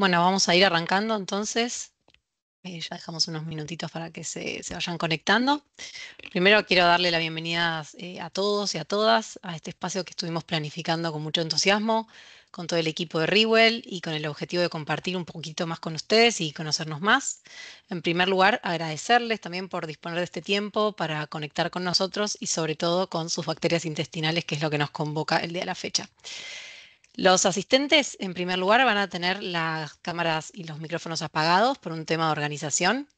Bueno, vamos a ir arrancando entonces. Eh, ya dejamos unos minutitos para que se, vayan conectando. Primero quiero darle la bienvenida eh, a todos y a todas a este espacio que estuvimos planificando con mucho entusiasmo, con todo el equipo de Rewell y con el objetivo de compartir un poquito más con ustedes y conocernos más. En primer lugar, agradecerles también por disponer de este tiempo para conectar con nosotros y sobre todo con sus bacterias intestinales, que es lo que nos convoca el día de la fecha. Los asistentes, en primer lugar, van a tener las cámaras y los micrófonos apagados por un tema de organización.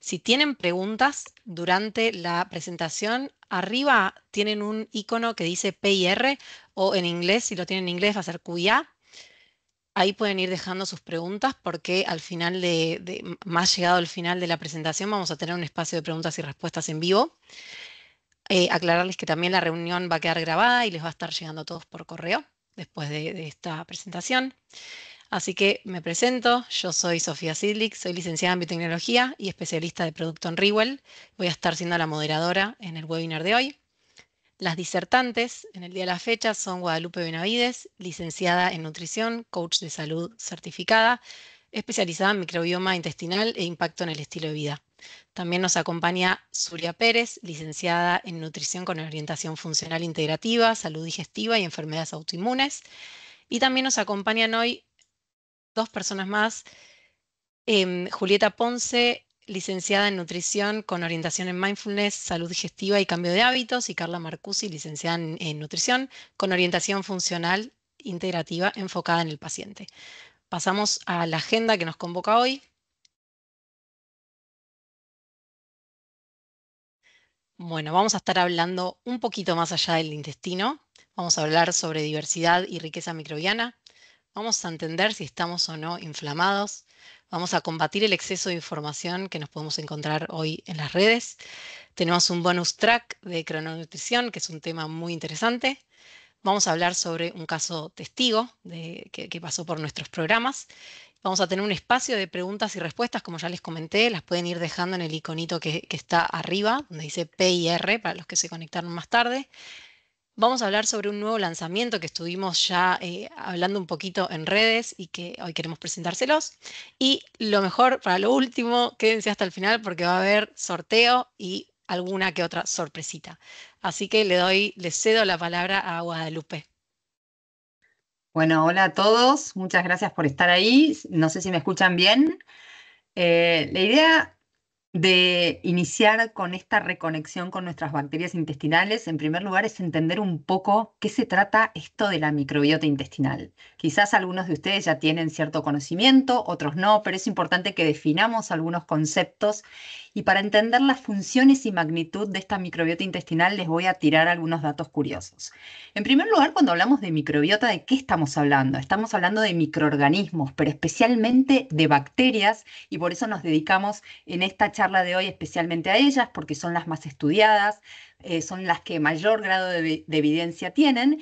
Si tienen preguntas durante la presentación, arriba tienen un icono que dice PIR o en inglés, si lo tienen en inglés va a ser QIA. Ahí pueden ir dejando sus preguntas porque al final de, más llegado al final de la presentación vamos a tener un espacio de preguntas y respuestas en vivo. Eh, aclararles que también la reunión va a quedar grabada y les va a estar llegando a todos por correo después de, esta presentación. Así que me presento, yo soy Sofía Sidlik, soy licenciada en biotecnología y especialista de producto en Rewell. Voy a estar siendo la moderadora en el webinar de hoy. Las disertantes en el día de la fecha son Guadalupe Benavides, licenciada en nutrición, coach de salud certificada, especializada en microbioma intestinal e impacto en el estilo de vida. También nos acompaña Zulia Pérez, licenciada en Nutrición con Orientación Funcional Integrativa, Salud Digestiva y Enfermedades Autoinmunes. Y también nos acompañan hoy dos personas más, em, Julieta Ponce, licenciada en Nutrición con Orientación en Mindfulness, Salud Digestiva y Cambio de Hábitos, y Carla Marcusi, licenciada en Nutrición con Orientación Funcional Integrativa enfocada en el paciente. Pasamos a la agenda que nos convoca hoy, Bueno, vamos a estar hablando un poquito más allá del intestino. Vamos a hablar sobre diversidad y riqueza microbiana. Vamos a entender si estamos o no inflamados. Vamos a combatir el exceso de información que nos podemos encontrar hoy en las redes. Tenemos un bonus track de crononutrición, que es un tema muy interesante. Vamos a hablar sobre un caso testigo que pasó por nuestros programas Vamos a tener un espacio de preguntas y respuestas, como ya les comenté, las pueden ir dejando en el iconito que, está arriba, donde dice PIR, para los que se conectaron más tarde. Vamos a hablar sobre un nuevo lanzamiento que estuvimos ya eh, hablando un poquito en redes y que hoy queremos presentárselos. Y lo mejor para lo último, quédense hasta el final porque va a haber sorteo y alguna que otra sorpresita. Así que le doy, le cedo la palabra a Guadalupe. Bueno, hola a todos, muchas gracias por estar ahí. No sé si me escuchan bien. Eh, la idea de iniciar con esta reconexión con nuestras bacterias intestinales, en primer lugar, es entender un poco qué se trata esto de la microbiota intestinal. Quizás algunos de ustedes ya tienen cierto conocimiento, otros no, pero es importante que definamos algunos conceptos y para entender las funciones y magnitud de esta microbiota intestinal les voy a tirar algunos datos curiosos. En primer lugar, cuando hablamos de microbiota, ¿de qué estamos hablando? Estamos hablando de microorganismos, pero especialmente de bacterias y por eso nos dedicamos en esta charla de hoy especialmente a ellas porque son las más estudiadas, eh, son las que mayor grado de evidencia tienen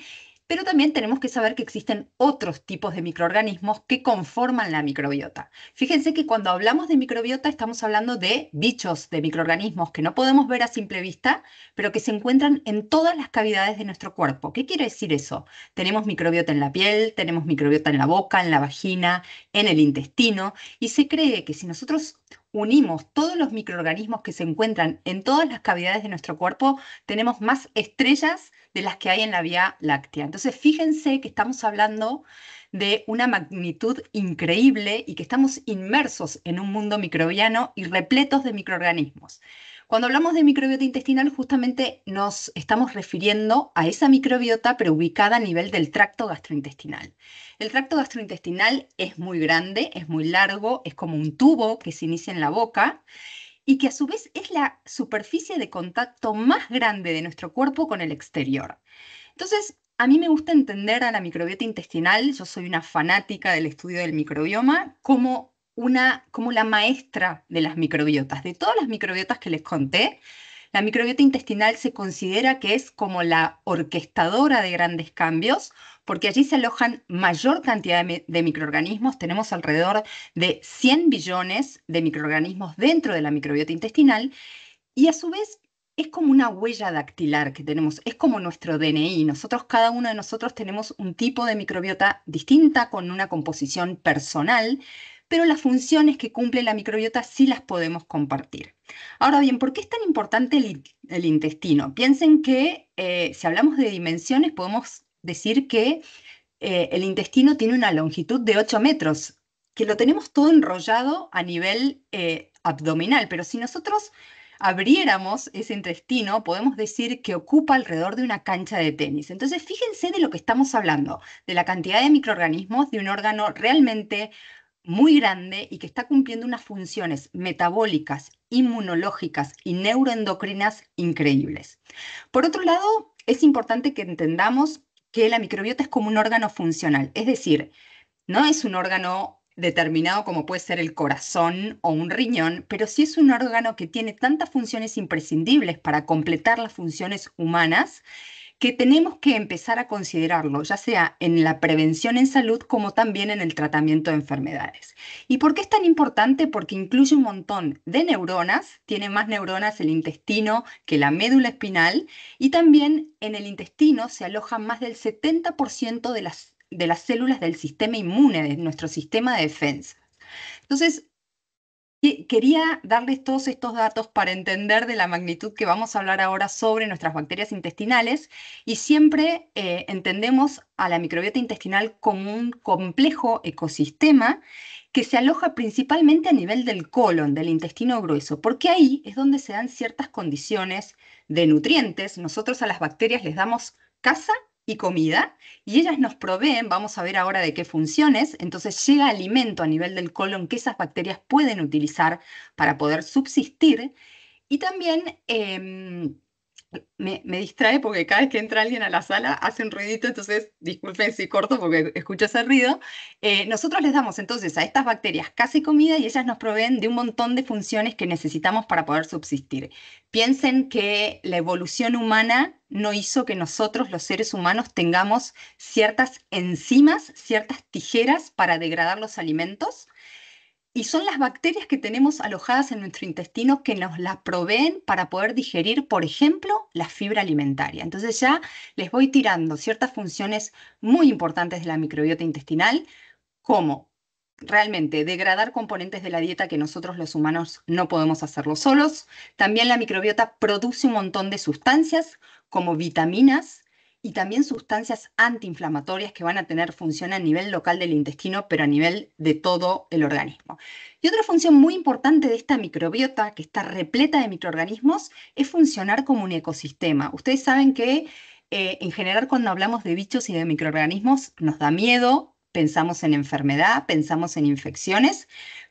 pero también tenemos que saber que existen otros tipos de microorganismos que conforman la microbiota. Fíjense que cuando hablamos de microbiota estamos hablando de bichos, de microorganismos que no podemos ver a simple vista, pero que se encuentran en todas las cavidades de nuestro cuerpo. ¿Qué quiere decir eso? Tenemos microbiota en la piel, tenemos microbiota en la boca, en la vagina, en el intestino, y se cree que si nosotros unimos todos los microorganismos que se encuentran en todas las cavidades de nuestro cuerpo, tenemos más estrellas de las que hay en la Vía Láctea. Entonces, fíjense que estamos hablando de una magnitud increíble y que estamos inmersos en un mundo microbiano y repletos de microorganismos. Cuando hablamos de microbiota intestinal, justamente nos estamos refiriendo a esa microbiota, pero ubicada a nivel del tracto gastrointestinal. El tracto gastrointestinal es muy grande, es muy largo, es como un tubo que se inicia en la boca y que a su vez es la superficie de contacto más grande de nuestro cuerpo con el exterior. Entonces, a mí me gusta entender a la microbiota intestinal, yo soy una fanática del estudio del microbioma, como una, como la maestra de las microbiotas. De todas las microbiotas que les conté, la microbiota intestinal se considera que es como la orquestadora de grandes cambios, porque allí se alojan mayor cantidad de, microorganismos. Tenemos alrededor de 100 billones de microorganismos dentro de la microbiota intestinal y a su vez es como una huella dactilar que tenemos, es como nuestro DNI. Nosotros, cada uno de nosotros tenemos un tipo de microbiota distinta con una composición personal pero las funciones que cumple la microbiota sí las podemos compartir. Ahora bien, ¿por qué es tan importante el, intestino? Piensen que eh, si hablamos de dimensiones, podemos decir que eh, el intestino tiene una longitud de 8 metros, que lo tenemos todo enrollado a nivel eh, abdominal, pero si nosotros abriéramos ese intestino, podemos decir que ocupa alrededor de una cancha de tenis. Entonces, fíjense de lo que estamos hablando, de la cantidad de microorganismos, de un órgano realmente muy grande y que está cumpliendo unas funciones metabólicas, inmunológicas y neuroendocrinas increíbles. Por otro lado, es importante que entendamos que la microbiota es como un órgano funcional, es decir, no es un órgano determinado como puede ser el corazón o un riñón, pero sí es un órgano que tiene tantas funciones imprescindibles para completar las funciones humanas que tenemos que empezar a considerarlo, ya sea en la prevención en salud como también en el tratamiento de enfermedades. ¿Y por qué es tan importante? Porque incluye un montón de neuronas, tiene más neuronas el intestino que la médula espinal y también en el intestino se alojan más del 70% de las, de las células del sistema inmune, de nuestro sistema de defensa. Entonces, Quería darles todos estos datos para entender de la magnitud que vamos a hablar ahora sobre nuestras bacterias intestinales y siempre eh, entendemos a la microbiota intestinal como un complejo ecosistema que se aloja principalmente a nivel del colon, del intestino grueso, porque ahí es donde se dan ciertas condiciones de nutrientes. Nosotros a las bacterias les damos casa y comida, y ellas nos proveen, vamos a ver ahora de qué funciones, entonces llega alimento a nivel del colon que esas bacterias pueden utilizar para poder subsistir, y también... Em, me, distrae porque cada vez que entra alguien a la sala hace un ruidito, entonces disculpen si corto porque escucho ese ruido. Eh, nosotros les damos entonces a estas bacterias casi comida y ellas nos proveen de un montón de funciones que necesitamos para poder subsistir. Piensen que la evolución humana no hizo que nosotros los seres humanos tengamos ciertas enzimas, ciertas tijeras para degradar los alimentos y son las bacterias que tenemos alojadas en nuestro intestino que nos las proveen para poder digerir, por ejemplo, la fibra alimentaria. Entonces ya les voy tirando ciertas funciones muy importantes de la microbiota intestinal, como realmente degradar componentes de la dieta que nosotros los humanos no podemos hacerlo solos. También la microbiota produce un montón de sustancias como vitaminas y también sustancias antiinflamatorias que van a tener función a nivel local del intestino, pero a nivel de todo el organismo. Y otra función muy importante de esta microbiota, que está repleta de microorganismos, es funcionar como un ecosistema. Ustedes saben que eh, en general cuando hablamos de bichos y de microorganismos nos da miedo, pensamos en enfermedad, pensamos en infecciones,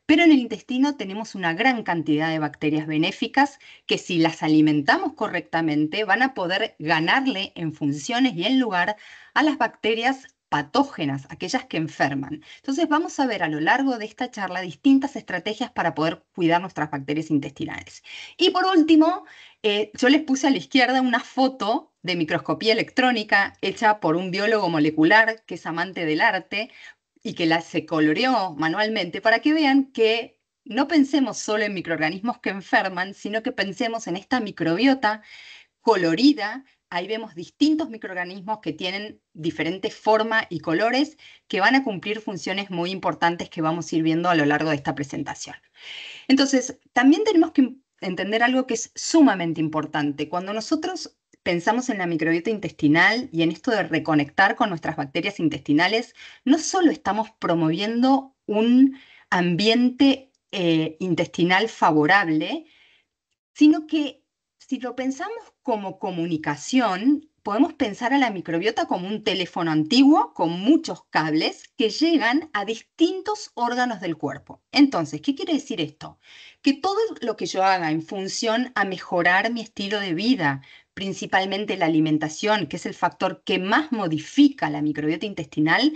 pero en el intestino tenemos una gran cantidad de bacterias benéficas que si las alimentamos correctamente van a poder ganarle en funciones y en lugar a las bacterias patógenas, aquellas que enferman. Entonces vamos a ver a lo largo de esta charla distintas estrategias para poder cuidar nuestras bacterias intestinales. Y por último, eh, yo les puse a la izquierda una foto de microscopía electrónica hecha por un biólogo molecular que es amante del arte, y que la, se coloreó manualmente para que vean que no pensemos solo en microorganismos que enferman, sino que pensemos en esta microbiota colorida. Ahí vemos distintos microorganismos que tienen diferentes formas y colores que van a cumplir funciones muy importantes que vamos a ir viendo a lo largo de esta presentación. Entonces, también tenemos que entender algo que es sumamente importante. Cuando nosotros pensamos en la microbiota intestinal y en esto de reconectar con nuestras bacterias intestinales, no solo estamos promoviendo un ambiente eh, intestinal favorable, sino que si lo pensamos como comunicación, podemos pensar a la microbiota como un teléfono antiguo con muchos cables que llegan a distintos órganos del cuerpo. Entonces, ¿qué quiere decir esto? Que todo lo que yo haga en función a mejorar mi estilo de vida, principalmente la alimentación, que es el factor que más modifica la microbiota intestinal,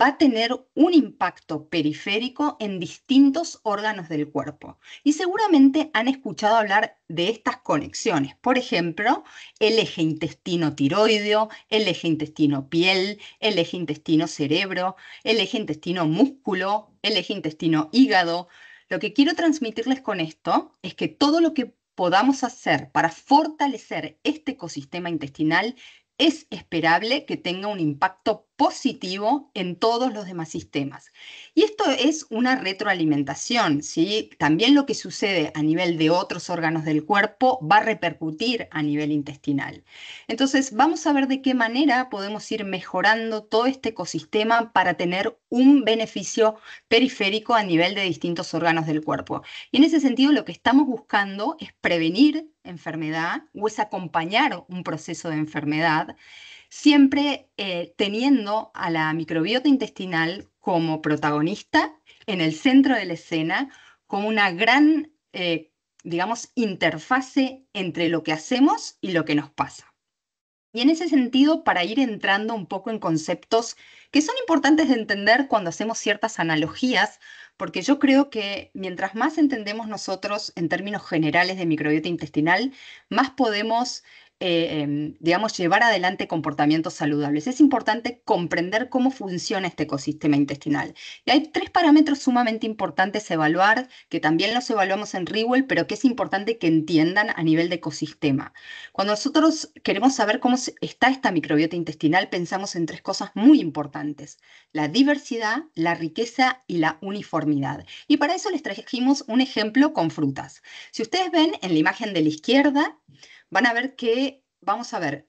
va a tener un impacto periférico en distintos órganos del cuerpo. Y seguramente han escuchado hablar de estas conexiones. Por ejemplo, el eje intestino-tiroideo, el eje intestino-piel, el eje intestino-cerebro, el eje intestino-músculo, el eje intestino-hígado. Lo que quiero transmitirles con esto es que todo lo que podamos hacer para fortalecer este ecosistema intestinal, es esperable que tenga un impacto positivo en todos los demás sistemas. Y esto es una retroalimentación, ¿sí? También lo que sucede a nivel de otros órganos del cuerpo va a repercutir a nivel intestinal. Entonces, vamos a ver de qué manera podemos ir mejorando todo este ecosistema para tener un beneficio periférico a nivel de distintos órganos del cuerpo. Y en ese sentido, lo que estamos buscando es prevenir enfermedad o es acompañar un proceso de enfermedad siempre eh, teniendo a la microbiota intestinal como protagonista en el centro de la escena, como una gran, eh, digamos, interfase entre lo que hacemos y lo que nos pasa. Y en ese sentido, para ir entrando un poco en conceptos que son importantes de entender cuando hacemos ciertas analogías, porque yo creo que mientras más entendemos nosotros en términos generales de microbiota intestinal, más podemos eh, em, digamos, llevar adelante comportamientos saludables. Es importante comprender cómo funciona este ecosistema intestinal. Y hay tres parámetros sumamente importantes a evaluar, que también los evaluamos en Rewell, pero que es importante que entiendan a nivel de ecosistema. Cuando nosotros queremos saber cómo está esta microbiota intestinal, pensamos en tres cosas muy importantes. La diversidad, la riqueza y la uniformidad. Y para eso les trajimos un ejemplo con frutas. Si ustedes ven en la imagen de la izquierda, van a ver que vamos a ver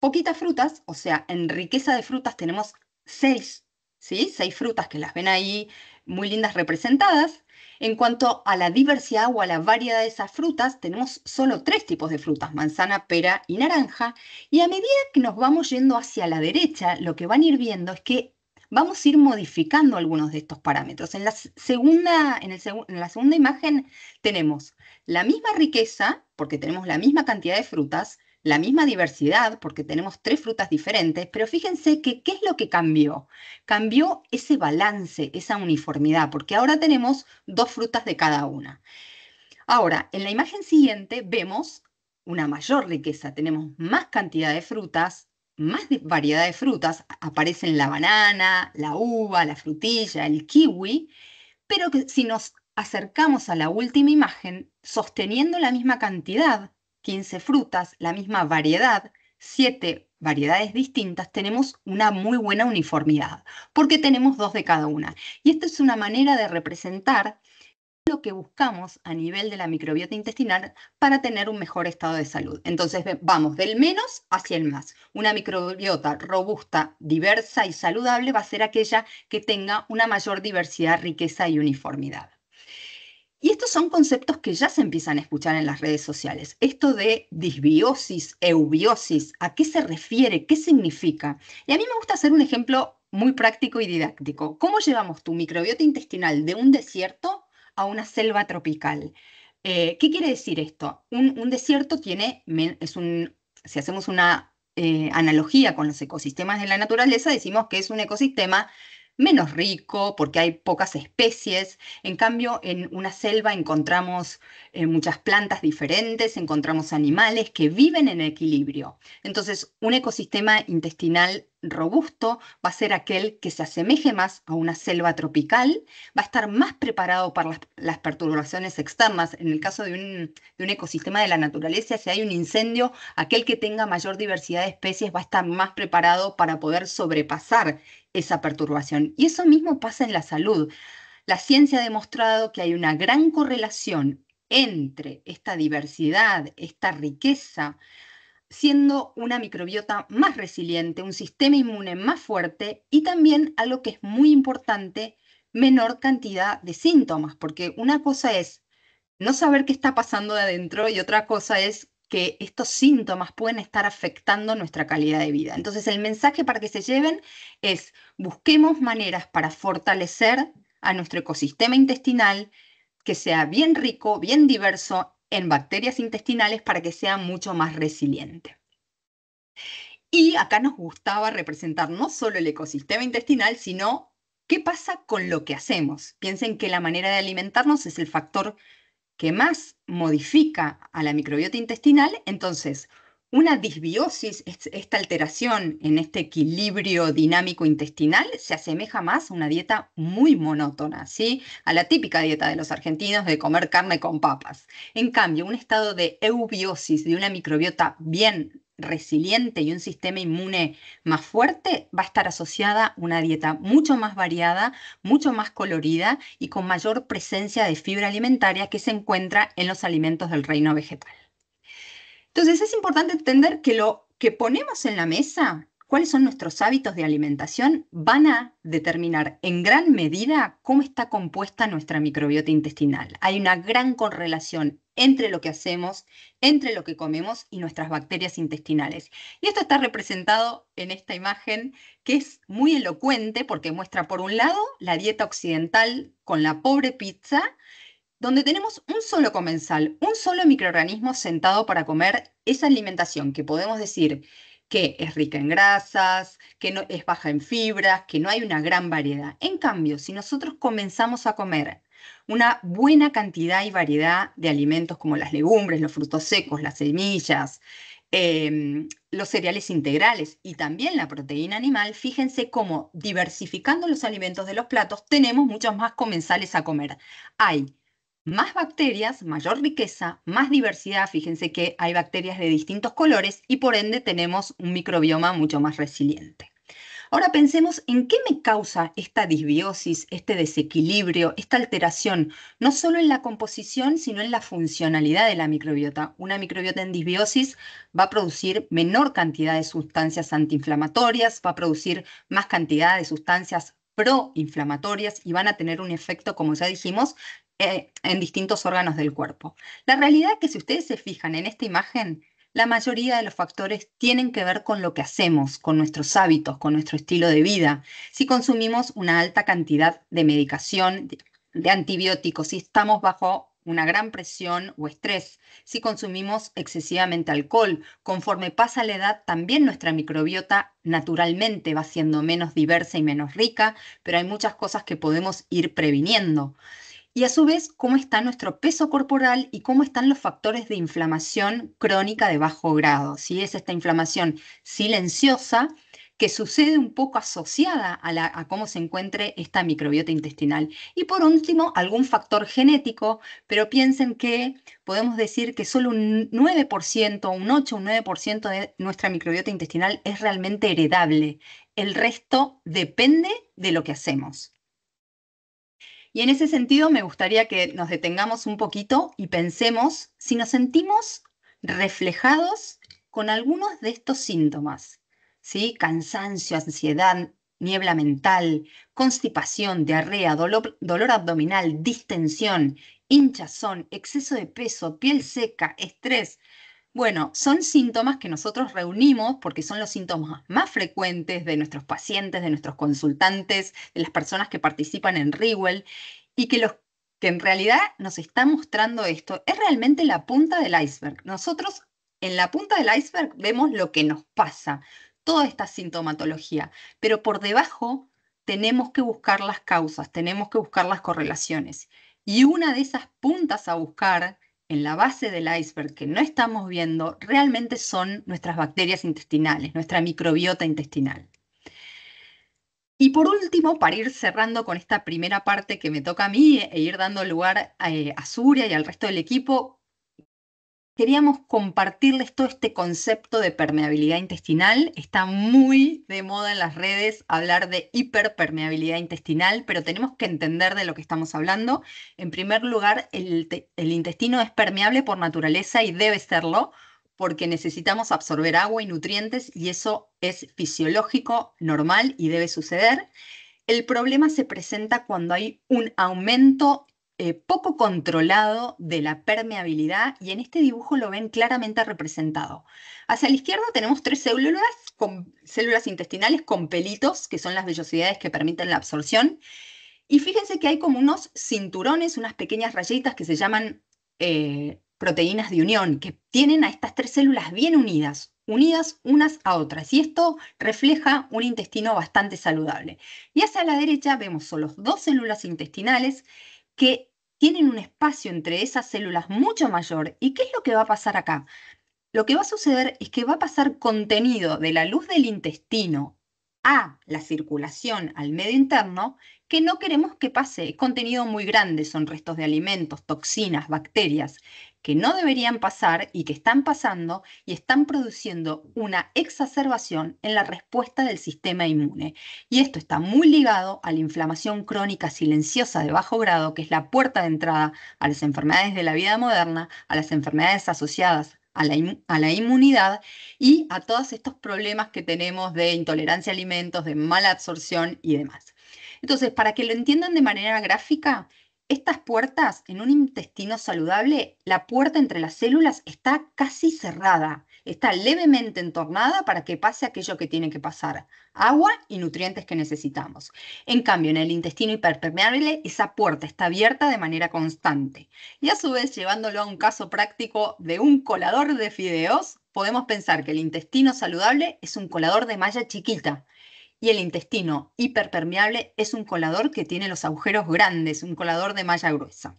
poquitas frutas, o sea, en riqueza de frutas tenemos seis, ¿sí? Seis frutas que las ven ahí muy lindas representadas. En cuanto a la diversidad o a la variedad de esas frutas, tenemos solo tres tipos de frutas, manzana, pera y naranja. Y a medida que nos vamos yendo hacia la derecha, lo que van a ir viendo es que vamos a ir modificando algunos de estos parámetros. En la segunda, en en la segunda imagen tenemos la misma riqueza, porque tenemos la misma cantidad de frutas, la misma diversidad, porque tenemos tres frutas diferentes, pero fíjense que qué es lo que cambió. Cambió ese balance, esa uniformidad, porque ahora tenemos dos frutas de cada una. Ahora, en la imagen siguiente vemos una mayor riqueza, tenemos más cantidad de frutas, más variedad de frutas, aparecen la banana, la uva, la frutilla, el kiwi, pero que si nos acercamos a la última imagen sosteniendo la misma cantidad, 15 frutas, la misma variedad, 7 variedades distintas, tenemos una muy buena uniformidad, porque tenemos dos de cada una. Y esto es una manera de representar lo que buscamos a nivel de la microbiota intestinal para tener un mejor estado de salud. Entonces vamos del menos hacia el más. Una microbiota robusta, diversa y saludable va a ser aquella que tenga una mayor diversidad, riqueza y uniformidad. Y estos son conceptos que ya se empiezan a escuchar en las redes sociales. Esto de disbiosis, eubiosis, ¿a qué se refiere? ¿Qué significa? Y a mí me gusta hacer un ejemplo muy práctico y didáctico. ¿Cómo llevamos tu microbiota intestinal de un desierto a una selva tropical? Eh, ¿Qué quiere decir esto? Un, desierto tiene, es un, si hacemos una eh, analogía con los ecosistemas de la naturaleza, decimos que es un ecosistema menos rico porque hay pocas especies. En cambio, en una selva encontramos eh, muchas plantas diferentes, encontramos animales que viven en equilibrio. Entonces, un ecosistema intestinal robusto va a ser aquel que se asemeje más a una selva tropical, va a estar más preparado para las, perturbaciones externas. En el caso de un, de un, ecosistema de la naturaleza, si hay un incendio, aquel que tenga mayor diversidad de especies va a estar más preparado para poder sobrepasar esa perturbación. Y eso mismo pasa en la salud. La ciencia ha demostrado que hay una gran correlación entre esta diversidad, esta riqueza, siendo una microbiota más resiliente, un sistema inmune más fuerte y también algo que es muy importante, menor cantidad de síntomas, porque una cosa es no saber qué está pasando de adentro y otra cosa es que estos síntomas pueden estar afectando nuestra calidad de vida. Entonces, el mensaje para que se lleven es, busquemos maneras para fortalecer a nuestro ecosistema intestinal, que sea bien rico, bien diverso en bacterias intestinales para que sea mucho más resiliente. Y acá nos gustaba representar no solo el ecosistema intestinal, sino qué pasa con lo que hacemos. Piensen que la manera de alimentarnos es el factor que más modifica a la microbiota intestinal, entonces una disbiosis, esta alteración en este equilibrio dinámico intestinal, se asemeja más a una dieta muy monótona, ¿sí? A la típica dieta de los argentinos de comer carne con papas. En cambio, un estado de eubiosis, de una microbiota bien resiliente y un sistema inmune más fuerte, va a estar asociada a una dieta mucho más variada, mucho más colorida y con mayor presencia de fibra alimentaria que se encuentra en los alimentos del reino vegetal. Entonces es importante entender que lo que ponemos en la mesa cuáles son nuestros hábitos de alimentación van a determinar en gran medida cómo está compuesta nuestra microbiota intestinal. Hay una gran correlación entre lo que hacemos, entre lo que comemos y nuestras bacterias intestinales. Y esto está representado en esta imagen que es muy elocuente porque muestra por un lado la dieta occidental con la pobre pizza, donde tenemos un solo comensal, un solo microorganismo sentado para comer esa alimentación que podemos decir que es rica en grasas, que no, es baja en fibras, que no hay una gran variedad. En cambio, si nosotros comenzamos a comer una buena cantidad y variedad de alimentos como las legumbres, los frutos secos, las semillas, em, los cereales integrales y también la proteína animal, fíjense cómo diversificando los alimentos de los platos tenemos muchos más comensales a comer. Hay más bacterias, mayor riqueza, más diversidad. Fíjense que hay bacterias de distintos colores y por ende tenemos un microbioma mucho más resiliente. Ahora pensemos en qué me causa esta disbiosis, este desequilibrio, esta alteración, no solo en la composición, sino en la funcionalidad de la microbiota. Una microbiota en disbiosis va a producir menor cantidad de sustancias antiinflamatorias, va a producir más cantidad de sustancias proinflamatorias y van a tener un efecto, como ya dijimos, eh, en distintos órganos del cuerpo. La realidad es que si ustedes se fijan en esta imagen, la mayoría de los factores tienen que ver con lo que hacemos, con nuestros hábitos, con nuestro estilo de vida. Si consumimos una alta cantidad de medicación, de antibióticos, si estamos bajo una gran presión o estrés, si consumimos excesivamente alcohol, conforme pasa la edad, también nuestra microbiota naturalmente va siendo menos diversa y menos rica, pero hay muchas cosas que podemos ir previniendo y a su vez cómo está nuestro peso corporal y cómo están los factores de inflamación crónica de bajo grado. Si Es esta inflamación silenciosa que sucede un poco asociada a, cómo se encuentre esta microbiota intestinal. Y por último, algún factor genético, pero piensen que podemos decir que solo un 9%, un 8, un 9% de nuestra microbiota intestinal es realmente heredable. El resto depende de lo que hacemos. Y en ese sentido me gustaría que nos detengamos un poquito y pensemos si nos sentimos reflejados con algunos de estos síntomas. ¿sí? Cansancio, ansiedad, niebla mental, constipación, diarrea, dolor abdominal, distensión, hinchazón, exceso de peso, piel seca, estrés, bueno, son síntomas que nosotros reunimos porque son los síntomas más frecuentes de nuestros pacientes, de nuestros consultantes, de las personas que participan en Rewell y que los que en realidad nos está mostrando esto es realmente la punta del iceberg. Nosotros en la punta del iceberg vemos lo que nos pasa, toda esta sintomatología, pero por debajo tenemos que buscar las causas, tenemos que buscar las correlaciones. Y una de esas puntas a buscar en la base del iceberg que no estamos viendo realmente son nuestras bacterias intestinales, nuestra microbiota intestinal. Y por último, para ir cerrando con esta primera parte que me toca a mí e ir dando lugar eh, a, Surya y al resto del equipo, queríamos compartirles todo este concepto de permeabilidad intestinal. Está muy de moda en las redes hablar de hiperpermeabilidad intestinal, pero tenemos que entender de lo que estamos hablando. En primer lugar, el, intestino es permeable por naturaleza y debe serlo porque necesitamos absorber agua y nutrientes y eso es fisiológico, normal y debe suceder. El problema se presenta cuando hay un aumento eh, poco controlado de la permeabilidad y en este dibujo lo ven claramente representado. Hacia la izquierda tenemos tres células, con, células intestinales con pelitos, que son las vellosidades que permiten la absorción. Y fíjense que hay como unos cinturones, unas pequeñas rayitas que se llaman eh, proteínas de unión, que tienen a estas tres células bien unidas, unidas unas a otras. Y esto refleja un intestino bastante saludable. Y hacia la derecha vemos solo dos células intestinales que tienen un espacio entre esas células mucho mayor. ¿Y qué es lo que va a pasar acá? Lo que va a suceder es que va a pasar contenido de la luz del intestino a la circulación al medio interno que no queremos que pase. contenido muy grande, son restos de alimentos, toxinas, bacterias, que no deberían pasar y que están pasando y están produciendo una exacerbación en la respuesta del sistema inmune. Y esto está muy ligado a la inflamación crónica silenciosa de bajo grado, que es la puerta de entrada a las enfermedades de la vida moderna, a las enfermedades asociadas a la, a la, inmunidad y a todos estos problemas que tenemos de intolerancia a alimentos, de mala absorción y demás. Entonces, para que lo entiendan de manera gráfica, estas puertas en un intestino saludable, la puerta entre las células está casi cerrada, está levemente entornada para que pase aquello que tiene que pasar, agua y nutrientes que necesitamos. En cambio, en el intestino hiperpermeable, esa puerta está abierta de manera constante. Y a su vez, llevándolo a un caso práctico de un colador de fideos, podemos pensar que el intestino saludable es un colador de malla chiquita y el intestino hiperpermeable es un colador que tiene los agujeros grandes, un colador de malla gruesa.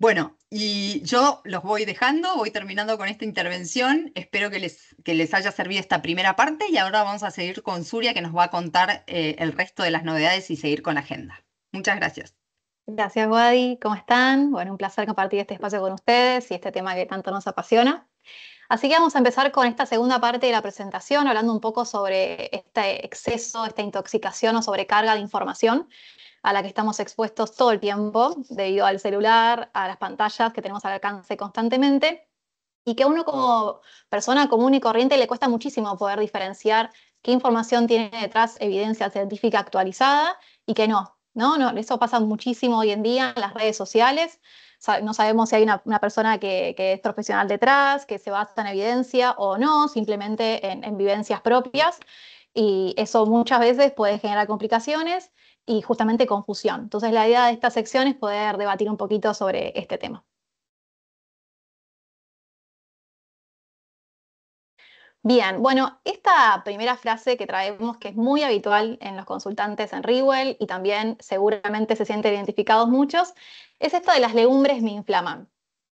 Bueno, y yo los voy dejando, voy terminando con esta intervención. Espero que les, les haya servido esta primera parte y ahora vamos a seguir con Suria que nos va a contar eh, el resto de las novedades y seguir con la agenda. Muchas gracias. Gracias, Wadi. ¿Cómo están? Bueno, un placer compartir este espacio con ustedes y este tema que tanto nos apasiona. Así que vamos a empezar con esta segunda parte de la presentación, hablando un poco sobre este exceso, esta intoxicación o sobrecarga de información a la que estamos expuestos todo el tiempo, debido al celular, a las pantallas que tenemos al alcance constantemente, y que a uno como persona común y corriente le cuesta muchísimo poder diferenciar qué información tiene detrás evidencia científica actualizada y qué no. No, no, eso pasa muchísimo hoy en día en las redes sociales no sabemos si hay una, persona que, es profesional detrás, que se basa en evidencia o no, simplemente en, en vivencias propias. Y eso muchas veces puede generar complicaciones y justamente confusión. Entonces la idea de esta sección es poder debatir un poquito sobre este tema. Bien, bueno, esta primera frase que traemos, que es muy habitual en los consultantes en Rewell y también seguramente se sienten identificados muchos, es esto de las legumbres me inflaman.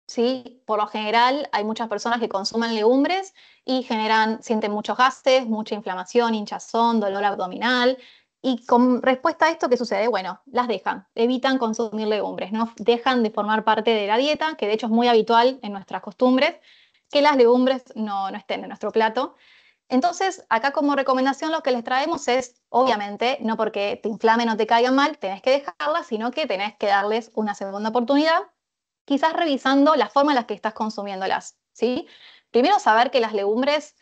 ¿sí? Por lo general hay muchas personas que consumen legumbres y generan, sienten muchos gases, mucha inflamación, hinchazón, dolor abdominal. Y con respuesta a esto, ¿qué sucede? Bueno, las dejan, evitan consumir legumbres, no dejan de formar parte de la dieta, que de hecho es muy habitual en nuestras costumbres, que las legumbres no, no estén en nuestro plato. Entonces, acá como recomendación lo que les traemos es, obviamente, no porque te inflamen o te caigan mal, tenés que dejarlas, sino que tenés que darles una segunda oportunidad, quizás revisando la forma en la que estás consumiéndolas, ¿sí? Primero, saber que las legumbres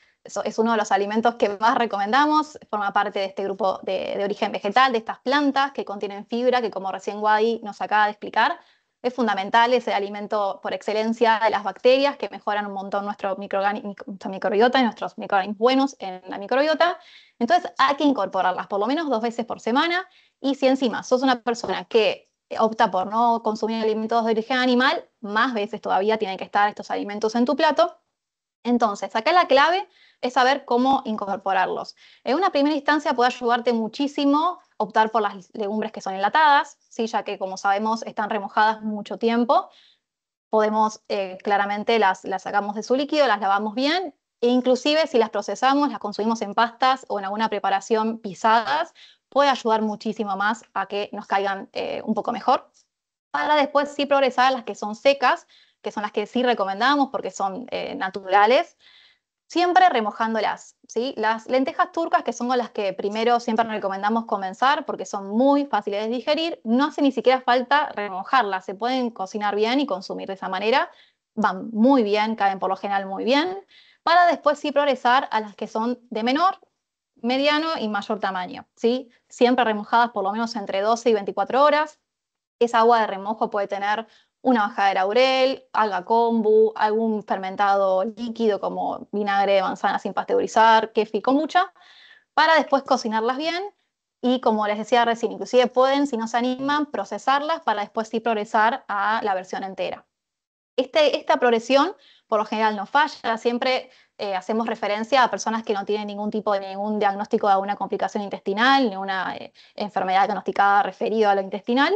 es uno de los alimentos que más recomendamos, forma parte de este grupo de, de origen vegetal, de estas plantas que contienen fibra, que como recién Wadi nos acaba de explicar, es fundamental, ese alimento por excelencia de las bacterias que mejoran un montón nuestro nuestra microbiota y nuestros microorganismos buenos en la microbiota. Entonces hay que incorporarlas por lo menos dos veces por semana y si encima sos una persona que opta por no consumir alimentos de origen animal, más veces todavía tienen que estar estos alimentos en tu plato. Entonces, acá la clave es saber cómo incorporarlos. En una primera instancia puede ayudarte muchísimo optar por las legumbres que son enlatadas, ¿sí? ya que como sabemos están remojadas mucho tiempo. Podemos, eh, claramente las, sacamos de su líquido, las lavamos bien e inclusive si las procesamos, las consumimos en pastas o en alguna preparación pisadas, puede ayudar muchísimo más a que nos caigan eh, un poco mejor. Para después sí progresar las que son secas, que son las que sí recomendamos porque son eh, naturales, siempre remojándolas. ¿sí? Las lentejas turcas, que son las que primero siempre recomendamos comenzar porque son muy fáciles de digerir, no hace ni siquiera falta remojarlas, se pueden cocinar bien y consumir de esa manera, van muy bien, caen por lo general muy bien, para después sí progresar a las que son de menor, mediano y mayor tamaño, ¿sí? siempre remojadas por lo menos entre 12 y 24 horas. Esa agua de remojo puede tener una hoja de laurel, alga kombu, algún fermentado líquido como vinagre de manzana sin pasteurizar, kefir mucha, para después cocinarlas bien y como les decía recién, inclusive pueden, si no se animan, procesarlas para después sí progresar a la versión entera. Este, esta progresión por lo general no falla, siempre eh, hacemos referencia a personas que no tienen ningún tipo de ningún diagnóstico de alguna complicación intestinal, ni una eh, enfermedad diagnosticada referida a lo intestinal,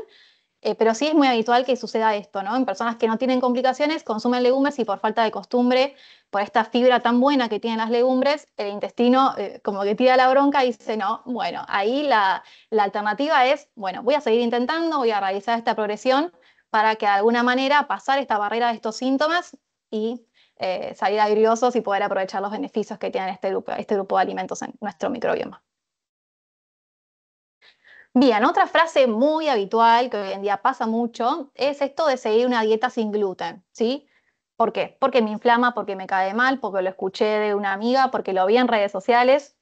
eh, pero sí es muy habitual que suceda esto, ¿no? En personas que no tienen complicaciones consumen legumbres y por falta de costumbre, por esta fibra tan buena que tienen las legumbres, el intestino eh, como que tira la bronca y dice, no, bueno, ahí la, alternativa es, bueno, voy a seguir intentando, voy a realizar esta progresión para que de alguna manera pasar esta barrera de estos síntomas y eh, salir agriosos y poder aprovechar los beneficios que tiene este grupo, este grupo de alimentos en nuestro microbioma. Bien, otra frase muy habitual que hoy en día pasa mucho es esto de seguir una dieta sin gluten, ¿sí? ¿Por qué? Porque me inflama, porque me cae mal, porque lo escuché de una amiga, porque lo vi en redes sociales.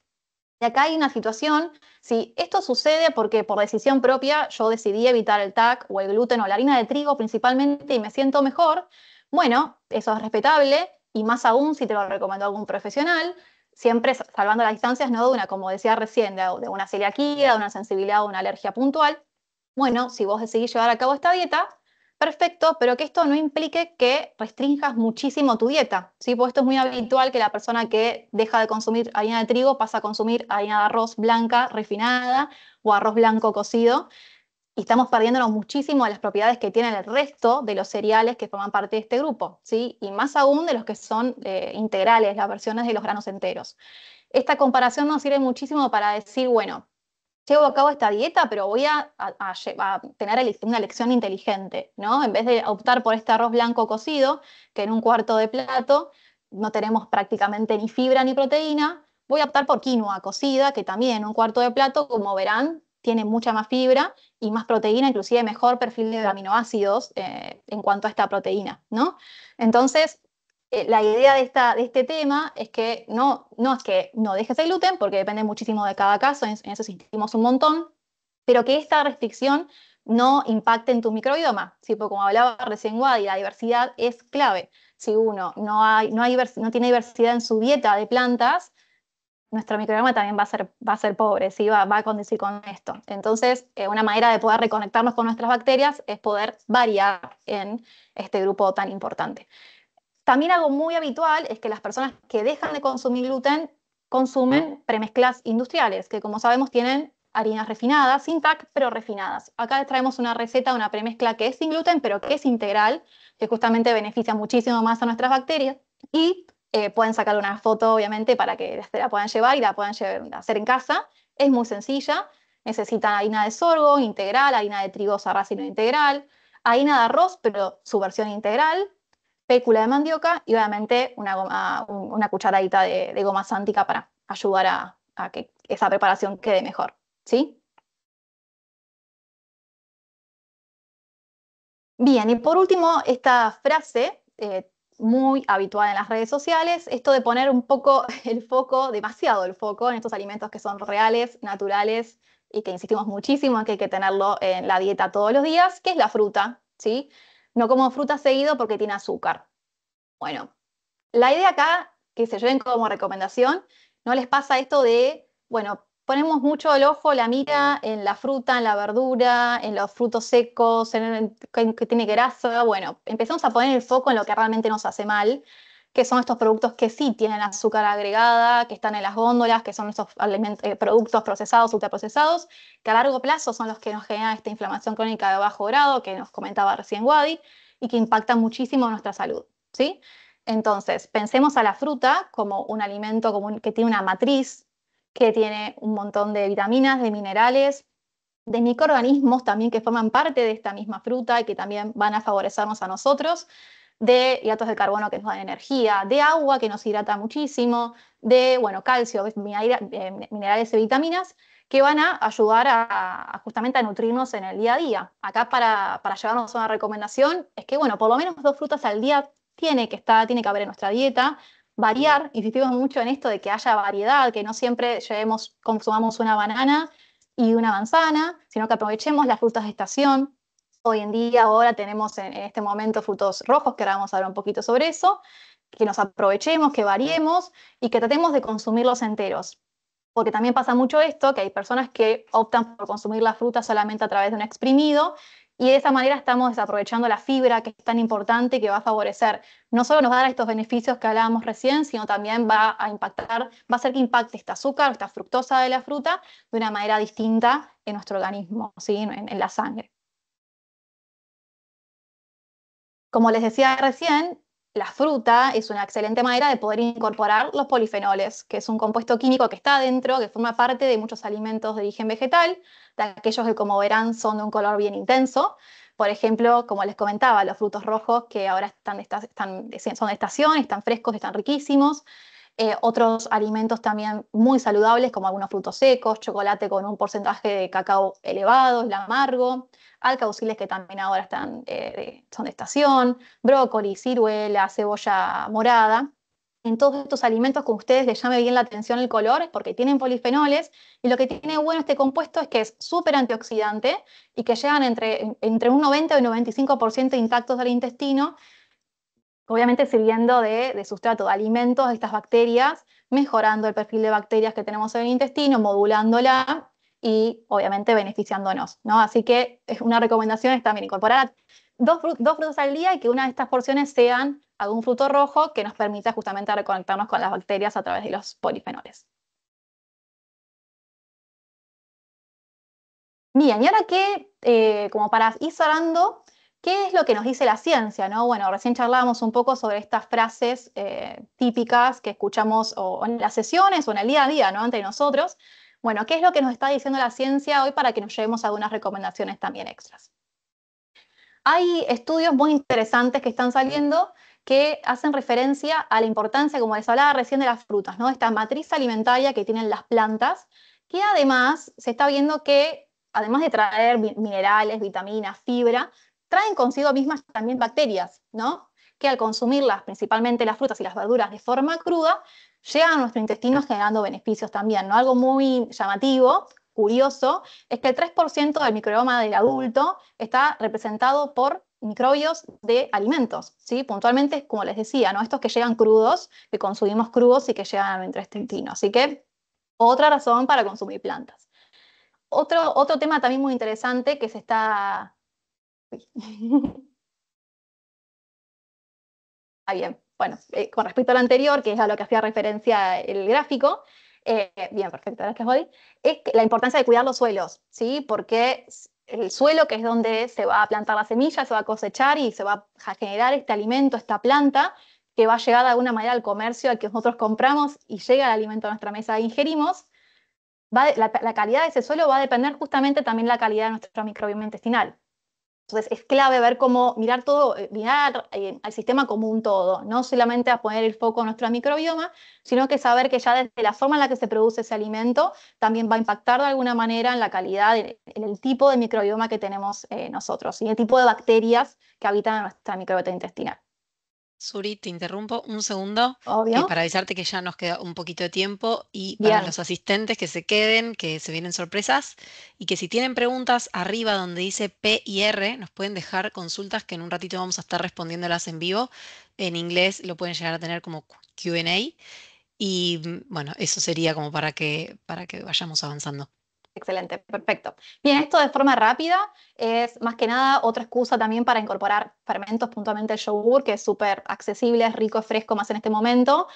Y acá hay una situación, si esto sucede porque por decisión propia yo decidí evitar el TAC o el gluten o la harina de trigo principalmente y me siento mejor, bueno, eso es respetable y más aún si te lo recomendó algún profesional, siempre salvando las distancias, ¿no? De una, como decía recién, de, de una celiaquía, de una sensibilidad o una alergia puntual. Bueno, si vos decidís llevar a cabo esta dieta, perfecto, pero que esto no implique que restringas muchísimo tu dieta, ¿sí? Porque esto es muy habitual que la persona que deja de consumir harina de trigo pasa a consumir harina de arroz blanca refinada o arroz blanco cocido, y estamos perdiéndonos muchísimo de las propiedades que tienen el resto de los cereales que forman parte de este grupo, ¿sí? y más aún de los que son eh, integrales, las versiones de los granos enteros. Esta comparación nos sirve muchísimo para decir, bueno, llevo a cabo esta dieta, pero voy a, tener una lección inteligente, ¿no? En vez de optar por este arroz blanco cocido, que en un cuarto de plato no tenemos prácticamente ni fibra ni proteína, voy a optar por quinoa cocida, que también en un cuarto de plato, como verán, tiene mucha más fibra y más proteína, inclusive mejor perfil de aminoácidos eh, en cuanto a esta proteína, ¿no? Entonces, eh, la idea de, de este tema es que no, no es que no dejes el gluten, porque depende muchísimo de cada caso, en, eso insistimos un montón, pero que esta restricción no impacte en tu microbioma, ¿sí? como hablaba recién Wadi, la diversidad es clave. Si uno no, hay, no, hay, no tiene diversidad en su dieta de plantas, nuestro microbioma también va a ser, va a ser pobre, ¿sí? va, va a conducir con esto. Entonces, eh, una manera de poder reconectarnos con nuestras bacterias es poder variar en este grupo tan importante. También algo muy habitual es que las personas que dejan de consumir gluten consumen premezclas industriales, que como sabemos tienen harinas refinadas, sin TAC, pero refinadas. Acá les traemos una receta una premezcla que es sin gluten, pero que es integral, que justamente beneficia muchísimo más a nuestras bacterias. Y eh, pueden sacar una foto, obviamente, para que la puedan llevar y la puedan hacer en casa. Es muy sencilla. Necesitan harina de sorgo integral, harina de trigo sarraceno integral, harina de arroz, pero su versión integral, pécula de mandioca y obviamente una, cucharadita de, goma sántica para ayudar a, que esa preparación quede mejor. ¿Sí? Bien, y por último, esta frase eh, muy habitual en las redes sociales, esto de poner un poco el foco, demasiado el foco, en estos alimentos que son reales, naturales y que insistimos muchísimo en que hay que tenerlo en la dieta todos los días, que es la fruta, ¿sí? No como fruta seguido porque tiene azúcar. Bueno, la idea acá que se lleven como recomendación, no les pasa esto de, bueno, ponemos mucho el ojo, la mira en la fruta, en la verdura, en los frutos secos, en, que tiene grasa. Bueno, empezamos a poner el foco en lo que realmente nos hace mal, que son estos productos que sí tienen azúcar agregada, que están en las góndolas, que son estos eh, productos procesados, ultraprocesados, que a largo plazo son los que nos generan esta inflamación crónica de bajo grado que nos comentaba recién Wadi y que impactan muchísimo nuestra salud, ¿sí? Entonces, pensemos a la fruta como un alimento que tiene una matriz que tiene un montón de vitaminas, de minerales, de microorganismos también que forman parte de esta misma fruta y que también van a favorecernos a nosotros, de hidratos de carbono que nos dan energía, de agua que nos hidrata muchísimo, de bueno, calcio, eh, minerales y vitaminas que van a ayudar a, justamente a nutrirnos en el día a día. Acá para, para llevarnos a una recomendación es que, bueno, por lo menos dos frutas al día tiene que estar, tiene que haber en nuestra dieta variar, insistimos mucho en esto de que haya variedad, que no siempre llevemos, consumamos una banana y una manzana, sino que aprovechemos las frutas de estación. Hoy en día, ahora tenemos en, en este momento frutos rojos, que ahora vamos a hablar un poquito sobre eso, que nos aprovechemos, que variemos y que tratemos de consumirlos enteros. Porque también pasa mucho esto, que hay personas que optan por consumir la fruta solamente a través de un exprimido y de esa manera estamos desaprovechando la fibra que es tan importante y que va a favorecer. No solo nos va a dar estos beneficios que hablábamos recién, sino también va a impactar, va a hacer que impacte esta azúcar, esta fructosa de la fruta de una manera distinta en nuestro organismo, ¿sí? en, en la sangre. Como les decía recién, la fruta es una excelente manera de poder incorporar los polifenoles, que es un compuesto químico que está adentro, que forma parte de muchos alimentos de origen vegetal, de aquellos que como verán son de un color bien intenso. Por ejemplo, como les comentaba, los frutos rojos que ahora están, son de estación, están frescos, están riquísimos. Eh, otros alimentos también muy saludables, como algunos frutos secos, chocolate con un porcentaje de cacao elevado, el amargo, alcauciles que también ahora están, eh, son de estación, brócoli, ciruela, cebolla morada en todos estos alimentos que ustedes les llame bien la atención el color, porque tienen polifenoles, y lo que tiene bueno este compuesto es que es súper antioxidante y que llegan entre, entre un 90 y un 95% intactos del intestino, obviamente sirviendo de, de, sustrato de alimentos de estas bacterias, mejorando el perfil de bacterias que tenemos en el intestino, modulándola y obviamente beneficiándonos, ¿no? Así que es una recomendación es también incorporar dos, frutos al día y que una de estas porciones sean algún fruto rojo que nos permita justamente reconectarnos con las bacterias a través de los polifenoles. Bien, y ahora que, eh, como para ir cerrando, ¿qué es lo que nos dice la ciencia? ¿no? Bueno, recién charlábamos un poco sobre estas frases eh, típicas que escuchamos en las sesiones o en el día a día, ¿no? Entre nosotros, bueno, ¿qué es lo que nos está diciendo la ciencia hoy para que nos llevemos algunas recomendaciones también extras? Hay estudios muy interesantes que están saliendo que hacen referencia a la importancia, como les hablaba recién, de las frutas, ¿no? Esta matriz alimentaria que tienen las plantas, que además se está viendo que, además de traer minerales, vitaminas, fibra, traen consigo mismas también bacterias, ¿no? Que al consumirlas, principalmente las frutas y las verduras de forma cruda, llegan a nuestro intestino generando beneficios también, ¿no? Algo muy llamativo, curioso, es que el 3% del microbioma del adulto está representado por microbios de alimentos, ¿sí? Puntualmente, como les decía, ¿no? Estos que llegan crudos, que consumimos crudos y que llegan a nuestro intestino. Así que, otra razón para consumir plantas. Otro, tema también muy interesante que se está... Ah, bien bueno, eh, con respecto lo anterior, que es a lo que hacía referencia el gráfico, eh, bien, perfecto, gracias, es la importancia de cuidar los suelos, ¿sí? Porque el suelo, que es donde se va a plantar la semilla, se va a cosechar y se va a generar este alimento, esta planta, que va a llegar de alguna manera al comercio al que nosotros compramos y llega el alimento a nuestra mesa e ingerimos, la, la, calidad de ese suelo va a depender justamente también de la calidad de nuestro microbioma intestinal. Entonces es clave ver cómo mirar todo, eh, mirar eh, al sistema como un todo, no solamente a poner el foco en nuestro microbioma, sino que saber que ya desde la forma en la que se produce ese alimento también va a impactar de alguna manera en la calidad, en, el tipo de microbioma que tenemos eh, nosotros y el tipo de bacterias que habitan en nuestra microbiota intestinal. Suri, te interrumpo un segundo para avisarte que ya nos queda un poquito de tiempo y para los asistentes que se queden, que se vienen sorpresas y que si tienen preguntas arriba donde dice P y R, nos pueden dejar consultas que en un ratito vamos a estar respondiéndolas en vivo. En inglés lo pueden llegar a tener como QA y mm, bueno, eso sería como para que, para que vayamos avanzando. Excelente, perfecto. Bien, esto de forma rápida es más que nada otra excusa también para incorporar fermentos, puntualmente el yogur, que es súper accesible, es rico, es fresco más en este momento,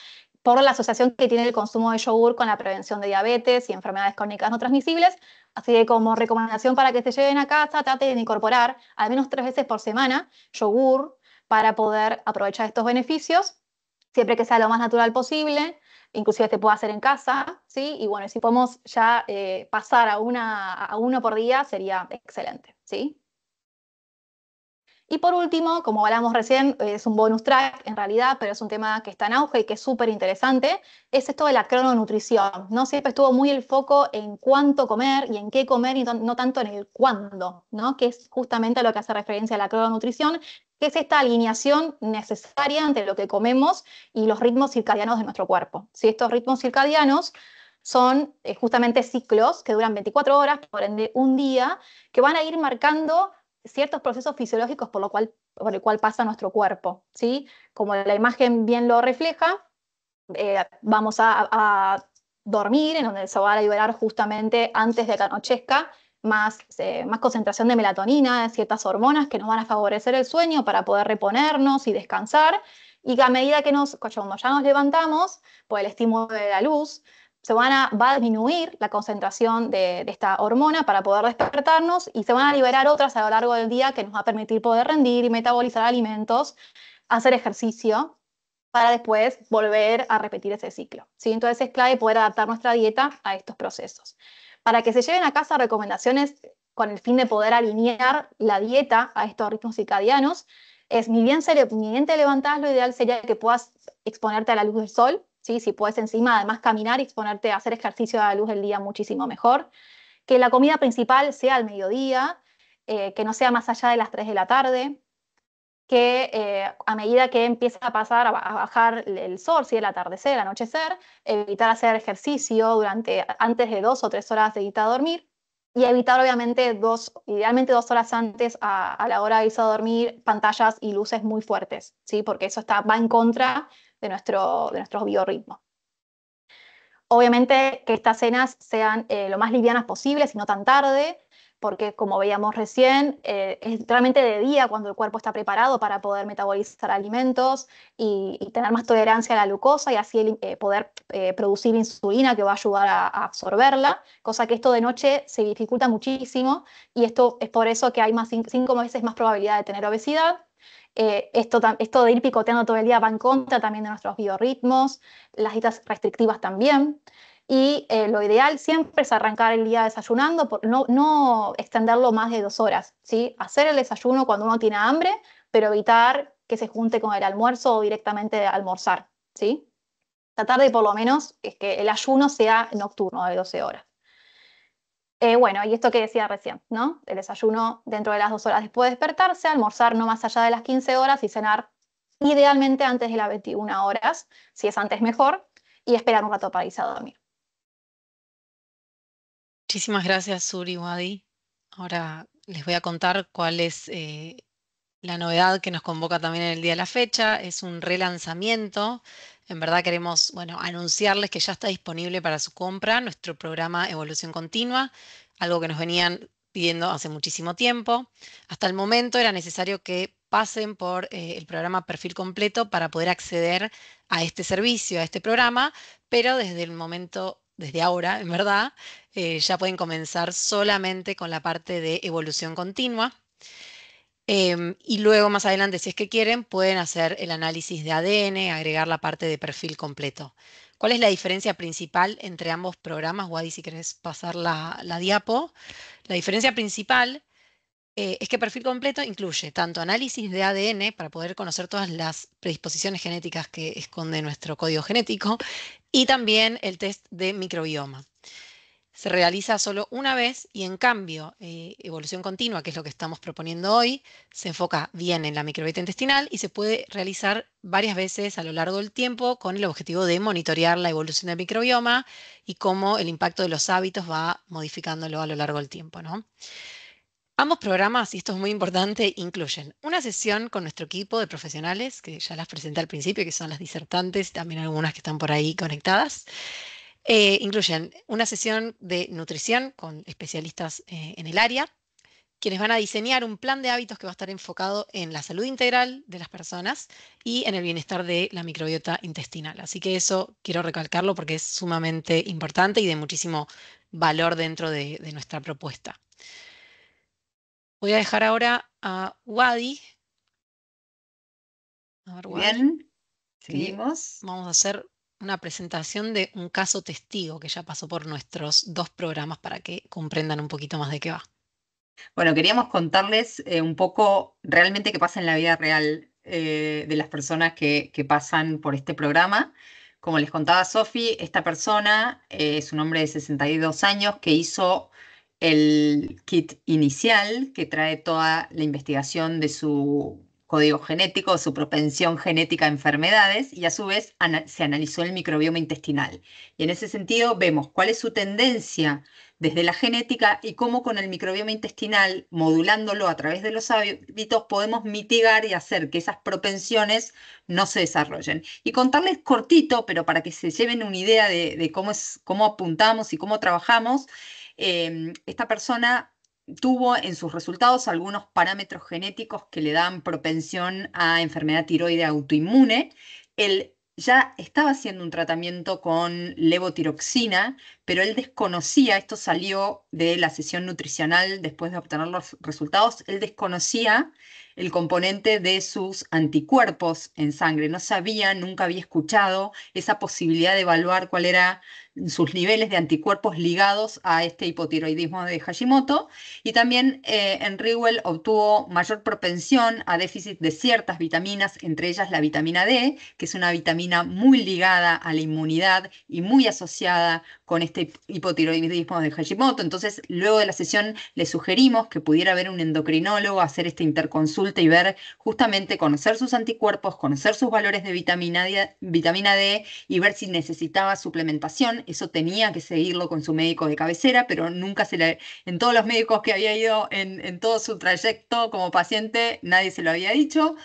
por la asociación que tiene el consumo de yogur con la prevención de diabetes y enfermedades crónicas no transmisibles. Así que como recomendación para que se lleven a casa, traten de incorporar al menos tres veces por semana yogur para poder aprovechar estos beneficios, siempre que sea lo más natural posible inclusive te puede hacer en casa, ¿sí? Y bueno, si podemos ya eh, pasar a una, a uno por día sería excelente, ¿sí? Y por último, como hablamos recién, es un bonus track en realidad, pero es un tema que está en auge y que es súper interesante, es esto de la crononutrición. ¿no? Siempre estuvo muy el foco en cuánto comer y en qué comer y no tanto en el cuándo, ¿no? que es justamente a lo que hace referencia a la crononutrición, que es esta alineación necesaria entre lo que comemos y los ritmos circadianos de nuestro cuerpo. Si estos ritmos circadianos son eh, justamente ciclos que duran 24 horas, por ende un día, que van a ir marcando ciertos procesos fisiológicos por, lo cual, por el cual pasa nuestro cuerpo. ¿sí? Como la imagen bien lo refleja, eh, vamos a, dormir, en donde se va a liberar justamente antes de que anochezca más, eh, más concentración de melatonina, ciertas hormonas que nos van a favorecer el sueño para poder reponernos y descansar. Y a medida que nos, cuando ya nos levantamos, por el estímulo de la luz, se van va a disminuir la concentración de, esta hormona para poder despertarnos y se van a liberar otras a lo largo del día que nos va a permitir poder rendir y metabolizar alimentos, hacer ejercicio para después volver a repetir ese ciclo. ¿sí? Entonces es clave poder adaptar nuestra dieta a estos procesos. Para que se lleven a casa recomendaciones con el fin de poder alinear la dieta a estos ritmos circadianos, es ni bien, ser ni bien te levantás, lo ideal sería que puedas exponerte a la luz del sol, si puedes encima además caminar y exponerte a hacer ejercicio a la luz del día muchísimo mejor. Que la comida principal sea al mediodía, eh, que no sea más allá de las 3 de la tarde, que eh, a medida que empieza a pasar, a bajar el sol, si es el atardecer, el anochecer, evitar hacer ejercicio durante, antes de dos o tres horas de irte a dormir y evitar obviamente dos, idealmente dos horas antes a, la hora de irse a dormir, pantallas y luces muy fuertes, ¿sí? porque eso está, va en contra de, nuestro, de nuestros biorritmos. Obviamente que estas cenas sean eh, lo más livianas posibles si no tan tarde, porque como veíamos recién, eh, es realmente de día cuando el cuerpo está preparado para poder metabolizar alimentos y, tener más tolerancia a la glucosa y así eh, poder producir insulina que va a ayudar a, a, absorberla, cosa que esto de noche se dificulta muchísimo y esto es por eso que hay más cinco veces más probabilidad de tener obesidad eh, esto, esto de ir picoteando todo el día va en contra también de nuestros biorritmos, las dietas restrictivas también. Y eh, lo ideal siempre es arrancar el día desayunando, no, no extenderlo más de dos horas. ¿sí? Hacer el desayuno cuando uno tiene hambre, pero evitar que se junte con el almuerzo o directamente almorzar. ¿sí? Tratar de por lo menos es que el ayuno sea nocturno de 12 horas. Eh, bueno, y esto que decía recién, ¿no? El desayuno dentro de las dos horas después de despertarse, almorzar no más allá de las 15 horas y cenar idealmente antes de las 21 horas, si es antes mejor, y esperar un rato para irse a dormir. Muchísimas gracias, Suri Wadi. Ahora les voy a contar cuál es eh, la novedad que nos convoca también en el día de la fecha es un relanzamiento. En verdad queremos, bueno, anunciarles que ya está disponible para su compra nuestro programa Evolución Continua, algo que nos venían pidiendo hace muchísimo tiempo. Hasta el momento era necesario que pasen por eh, el programa Perfil Completo para poder acceder a este servicio, a este programa, pero desde el momento, desde ahora, en verdad, eh, ya pueden comenzar solamente con la parte de evolución continua. Em, y luego más adelante, si es que quieren, pueden hacer el análisis de ADN, agregar la parte de perfil completo. ¿Cuál es la diferencia principal entre ambos programas? Wadi, si querés pasar la, diapo. La diferencia principal eh, es que perfil completo incluye tanto análisis de ADN para poder conocer todas las predisposiciones genéticas que esconde nuestro código genético y también el test de microbioma se realiza solo una vez y en cambio eh, evolución continua, que es lo que estamos proponiendo hoy, se enfoca bien en la microbiota intestinal y se puede realizar varias veces a lo largo del tiempo con el objetivo de monitorear la evolución del microbioma y cómo el impacto de los hábitos va modificándolo a lo largo del tiempo. ¿no? Ambos programas, y esto es muy importante, incluyen una sesión con nuestro equipo de profesionales, que ya las presenté al principio, que son las disertantes, también algunas que están por ahí conectadas, eh, incluyen una sesión de nutrición con especialistas eh, en el área, quienes van a diseñar un plan de hábitos que va a estar enfocado en la salud integral de las personas y en el bienestar de la microbiota intestinal. Así que eso quiero recalcarlo porque es sumamente importante y de muchísimo valor dentro de, nuestra propuesta. Voy a dejar ahora a Wadi. A ver, Wadi. Bien, seguimos. Vamos a hacer una presentación de un caso testigo que ya pasó por nuestros dos programas para que comprendan un poquito más de qué va. Bueno, queríamos contarles eh, un poco realmente qué pasa en la vida real eh, de las personas que, pasan por este programa. Como les contaba Sofi, esta persona eh, es un hombre de 62 años que hizo el kit inicial que trae toda la investigación de su código genético su propensión genética a enfermedades y a su vez se analizó el microbioma intestinal. Y en ese sentido vemos cuál es su tendencia desde la genética y cómo con el microbioma intestinal, modulándolo a través de los hábitos, podemos mitigar y hacer que esas propensiones no se desarrollen. Y contarles cortito, pero para que se lleven una idea de, cómo, es, cómo apuntamos y cómo trabajamos, eh, esta persona tuvo en sus resultados algunos parámetros genéticos que le dan propensión a enfermedad tiroide autoinmune. Él ya estaba haciendo un tratamiento con levotiroxina, pero él desconocía, esto salió de la sesión nutricional después de obtener los resultados, él desconocía el componente de sus anticuerpos en sangre, no sabía, nunca había escuchado esa posibilidad de evaluar cuál era sus niveles de anticuerpos ligados a este hipotiroidismo de Hashimoto y también eh, en obtuvo mayor propensión a déficit de ciertas vitaminas, entre ellas la vitamina D, que es una vitamina muy ligada a la inmunidad y muy asociada con este este hipotiroidismo de Hashimoto. Entonces, luego de la sesión le sugerimos que pudiera ver un endocrinólogo, hacer esta interconsulta y ver justamente conocer sus anticuerpos, conocer sus valores de vitamina D, vitamina D y ver si necesitaba suplementación. Eso tenía que seguirlo con su médico de cabecera, pero nunca se le, en todos los médicos que había ido en, en todo su trayecto como paciente, nadie se lo había dicho.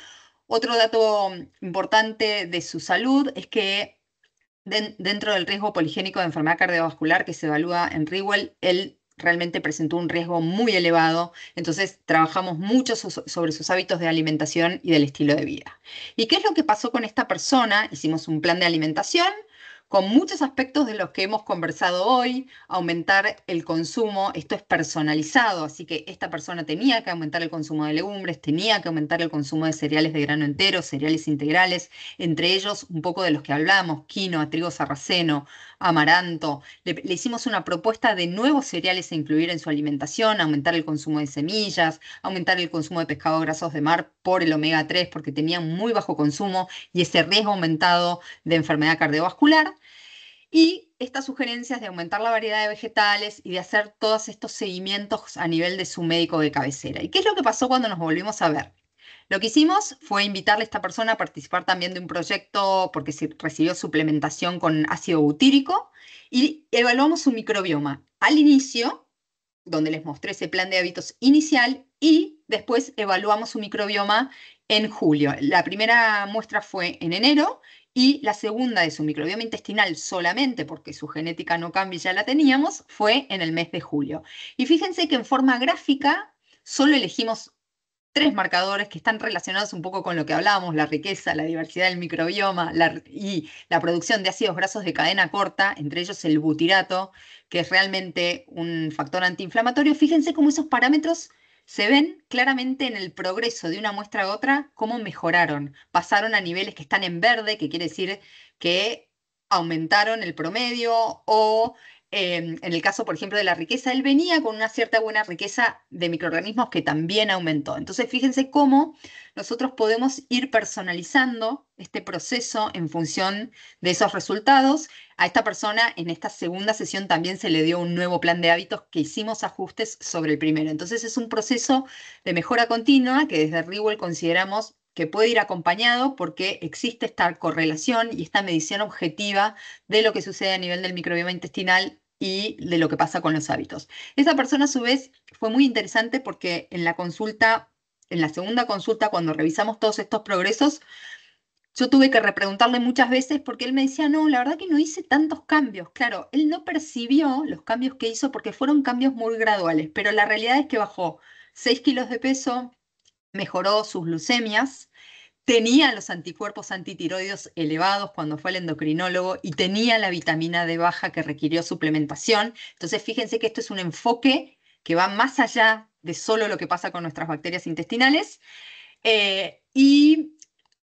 Otro dato importante de su salud es que dentro del riesgo poligénico de enfermedad cardiovascular que se evalúa en Rewell, él realmente presentó un riesgo muy elevado, entonces trabajamos mucho sobre sus hábitos de alimentación y del estilo de vida. ¿Y qué es lo que pasó con esta persona? Hicimos un plan de alimentación, con muchos aspectos de los que hemos conversado hoy, aumentar el consumo, esto es personalizado, así que esta persona tenía que aumentar el consumo de legumbres, tenía que aumentar el consumo de cereales de grano entero, cereales integrales, entre ellos un poco de los que hablamos, quinoa, trigo sarraceno, amaranto. Le, hicimos una propuesta de nuevos cereales a incluir en su alimentación, aumentar el consumo de semillas, aumentar el consumo de pescado grasos de mar por el omega 3 porque tenía muy bajo consumo y ese riesgo aumentado de enfermedad cardiovascular. Y estas sugerencias de aumentar la variedad de vegetales y de hacer todos estos seguimientos a nivel de su médico de cabecera. ¿Y qué es lo que pasó cuando nos volvimos a ver? Lo que hicimos fue invitarle a esta persona a participar también de un proyecto porque recibió suplementación con ácido butírico y evaluamos su microbioma al inicio, donde les mostré ese plan de hábitos inicial y después evaluamos su microbioma en julio. La primera muestra fue en enero y la segunda de su microbioma intestinal solamente porque su genética no cambia y ya la teníamos, fue en el mes de julio. Y fíjense que en forma gráfica solo elegimos tres marcadores que están relacionados un poco con lo que hablábamos, la riqueza, la diversidad del microbioma y la producción de ácidos grasos de cadena corta, entre ellos el butirato, que es realmente un factor antiinflamatorio. Fíjense cómo esos parámetros se ven claramente en el progreso de una muestra a otra cómo mejoraron. Pasaron a niveles que están en verde, que quiere decir que aumentaron el promedio o Em, en el caso, por ejemplo, de la riqueza, él venía con una cierta buena riqueza de microorganismos que también aumentó. Entonces, fíjense cómo nosotros podemos ir personalizando este proceso en función de esos resultados. A esta persona en esta segunda sesión también se le dio un nuevo plan de hábitos que hicimos ajustes sobre el primero. Entonces, es un proceso de mejora continua que desde Rewell consideramos que puede ir acompañado porque existe esta correlación y esta medición objetiva de lo que sucede a nivel del microbioma intestinal y de lo que pasa con los hábitos. Esa persona a su vez fue muy interesante porque en la consulta, en la segunda consulta, cuando revisamos todos estos progresos, yo tuve que repreguntarle muchas veces porque él me decía, no, la verdad que no hice tantos cambios. Claro, él no percibió los cambios que hizo porque fueron cambios muy graduales, pero la realidad es que bajó 6 kilos de peso, mejoró sus leucemias, tenía los anticuerpos antitiroides elevados cuando fue al endocrinólogo y tenía la vitamina D baja que requirió suplementación. Entonces, fíjense que esto es un enfoque que va más allá de solo lo que pasa con nuestras bacterias intestinales. Eh, y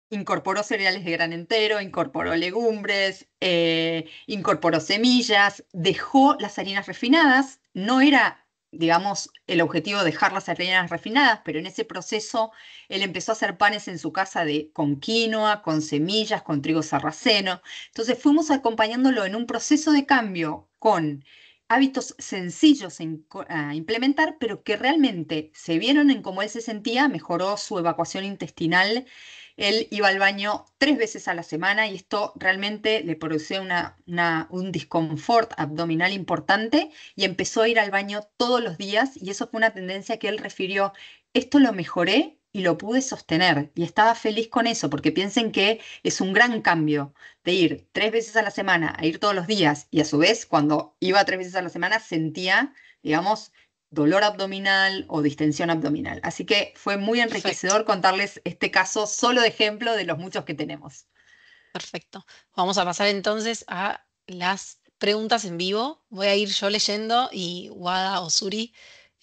incorporó cereales de gran entero, incorporó legumbres, eh, incorporó semillas, dejó las harinas refinadas, no era digamos, el objetivo de dejar las harinas refinadas, pero en ese proceso él empezó a hacer panes en su casa de, con quinoa, con semillas, con trigo sarraceno. Entonces fuimos acompañándolo en un proceso de cambio con hábitos sencillos a implementar, pero que realmente se vieron en cómo él se sentía, mejoró su evacuación intestinal él iba al baño tres veces a la semana y esto realmente le producía un disconfort abdominal importante y empezó a ir al baño todos los días y eso fue una tendencia que él refirió, esto lo mejoré y lo pude sostener y estaba feliz con eso, porque piensen que es un gran cambio de ir tres veces a la semana a ir todos los días y a su vez cuando iba tres veces a la semana sentía, digamos, dolor abdominal o distensión abdominal. Así que fue muy enriquecedor contarles este caso solo de ejemplo de los muchos que tenemos. Perfecto. Vamos a pasar entonces a las preguntas en vivo. Voy a ir yo leyendo y Wada o Suri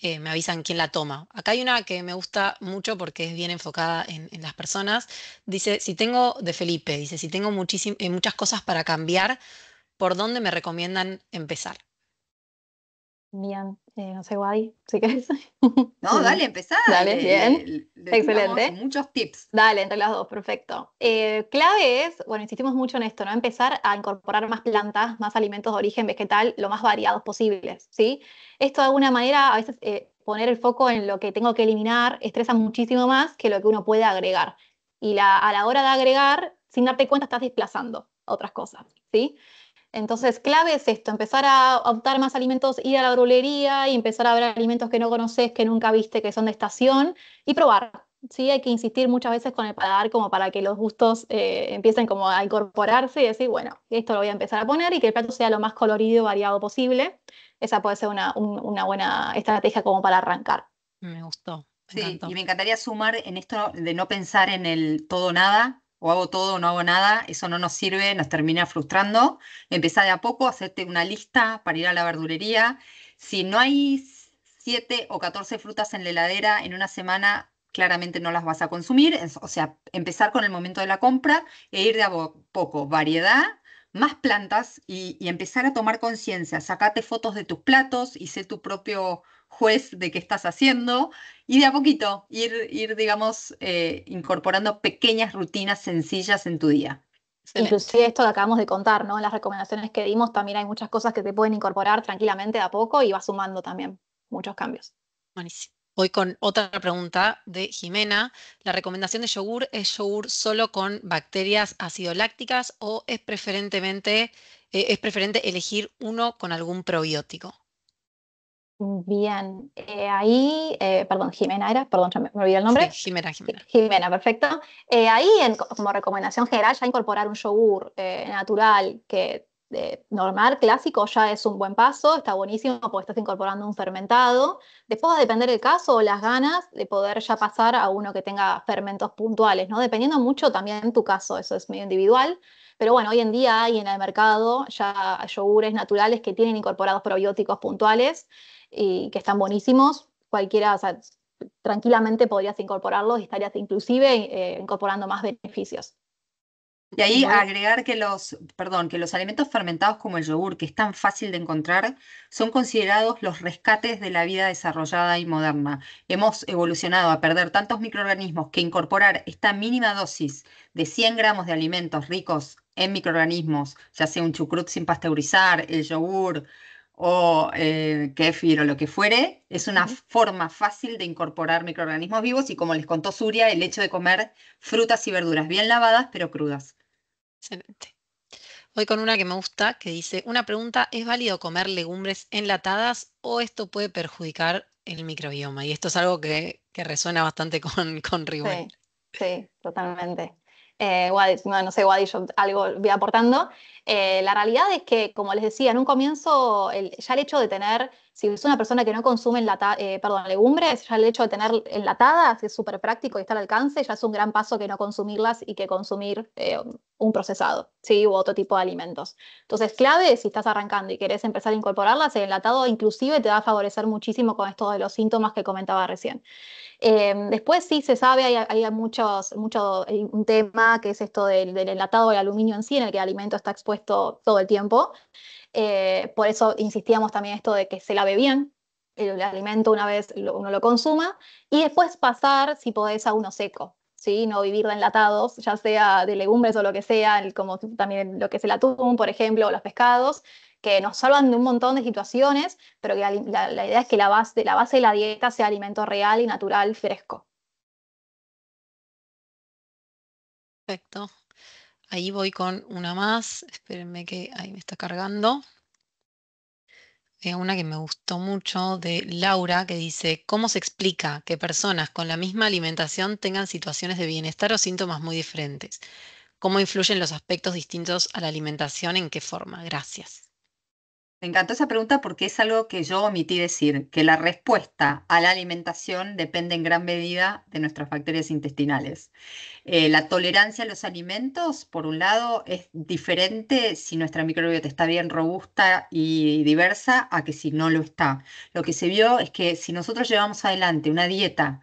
eh, me avisan quién la toma. Acá hay una que me gusta mucho porque es bien enfocada en, las personas. Dice, si tengo, de Felipe, dice, si tengo eh, muchas cosas para cambiar, ¿por dónde me recomiendan empezar? Bien, eh, no sé, sí que querés. No, dale, empezá. Dale, bien. Excelente. Muchos tips. Dale, entre las dos, perfecto. Eh, clave es, bueno, insistimos mucho en esto, ¿no? Empezar a incorporar más plantas, más alimentos de origen vegetal, lo más variados posibles, ¿sí? Esto de alguna manera, a veces eh, poner el foco en lo que tengo que eliminar estresa muchísimo más que lo que uno puede agregar. Y la, a la hora de agregar, sin darte cuenta, estás desplazando otras cosas, ¿sí? sí entonces, clave es esto, empezar a optar más alimentos, ir a la brulería y empezar a ver alimentos que no conoces, que nunca viste, que son de estación y probar. Sí, hay que insistir muchas veces con el paladar como para que los gustos eh, empiecen como a incorporarse y decir, bueno, esto lo voy a empezar a poner y que el plato sea lo más colorido variado posible. Esa puede ser una, buena estrategia como para arrancar. Me gustó. Me sí, y me encantaría sumar en esto de no pensar en el todo nada, o hago todo o no hago nada, eso no nos sirve, nos termina frustrando. Empezar de a poco, hacerte una lista para ir a la verdulería. Si no hay 7 o 14 frutas en la heladera en una semana, claramente no las vas a consumir. O sea, empezar con el momento de la compra e ir de a poco. Variedad, más plantas y, y empezar a tomar conciencia. Sacate fotos de tus platos y sé tu propio juez de qué estás haciendo y de a poquito ir, ir digamos, eh, incorporando pequeñas rutinas sencillas en tu día. Inclusive esto que acabamos de contar, ¿no? las recomendaciones que dimos también hay muchas cosas que te pueden incorporar tranquilamente de a poco y va sumando también muchos cambios. Buenísimo. Voy con otra pregunta de Jimena. ¿La recomendación de yogur es yogur solo con bacterias ácido lácticas o es preferentemente eh, es preferente elegir uno con algún probiótico? Bien, eh, ahí, eh, perdón, Jimena era, perdón, me, olvidé el nombre. Jimena, Jimena. Jimena, perfecto. Eh, ahí, como recomendación general, ya incorporar un yogur natural que normal, clásico, ya es un buen paso, está buenísimo porque estás incorporando un fermentado. Después va a depender el caso o las ganas de poder ya pasar a uno que tenga fermentos puntuales, ¿no? Dependiendo mucho también tu caso, eso es medio individual. Pero bueno, hoy en día hay en el mercado ya yogures naturales que tienen incorporados probióticos puntuales y que están buenísimos. Cualquiera, tranquilamente podrías incorporarlos y estarías inclusive eh, incorporando más beneficios. Y ahí agregar que los, perdón, que los alimentos fermentados como el yogur, que es tan fácil de encontrar, son considerados los rescates de la vida desarrollada y moderna. Hemos evolucionado a perder tantos microorganismos que incorporar esta mínima dosis de 100 gramos de alimentos ricos en microorganismos, ya sea un chucrut sin pasteurizar, el yogur, o eh, o lo que fuere, es una forma fácil de incorporar microorganismos vivos y como les contó Suria, el hecho de comer frutas y verduras bien lavadas pero crudas. Excelente. Voy con una que me gusta, que dice, una pregunta, ¿es válido comer legumbres enlatadas o esto puede perjudicar el microbioma? Y esto es algo que, resuena bastante con, con Sí, totalmente. Eh, no, sé, Wadi, yo algo voy aportando. Eh, la realidad es que, como les decía, en un comienzo, ya el hecho de tener, si es una persona que no consume eh, perdón, legumbres, ya el hecho de tener enlatadas es súper práctico y está al alcance, ya es un gran paso que no consumirlas y que consumir eh, un procesado, ¿sí? U otro tipo de alimentos. Entonces, clave, si estás arrancando y querés empezar a incorporarlas, el enlatado inclusive te va a favorecer muchísimo con esto de los síntomas que comentaba recién. Em, después sí se sabe, hay, hay muchos, un tema que es esto del, del enlatado del aluminio en sí, en el que el alimento está expuesto todo el tiempo. Eh, por eso insistíamos también esto de que se lave bien el alimento una vez uno lo consuma y después pasar, si podés, a uno seco. ¿Sí? no vivir de enlatados, ya sea de legumbres o lo que sea, como también lo que es el atún, por ejemplo, o los pescados, que nos salvan de un montón de situaciones, pero que la, idea es que la base, la base de la dieta sea alimento real y natural, fresco. Perfecto. Ahí voy con una más. Espérenme que ahí me está cargando. Es eh, una que me gustó mucho de Laura que dice, ¿cómo se explica que personas con la misma alimentación tengan situaciones de bienestar o síntomas muy diferentes? ¿Cómo influyen los aspectos distintos a la alimentación? ¿En qué forma? Gracias. Me encantó esa pregunta porque es algo que yo omití decir, que la respuesta a la alimentación depende en gran medida de nuestras bacterias intestinales. Eh, la tolerancia a los alimentos, por un lado, es diferente si nuestra microbiota está bien robusta y diversa a que si no lo está. Lo que se vio es que si nosotros llevamos adelante una dieta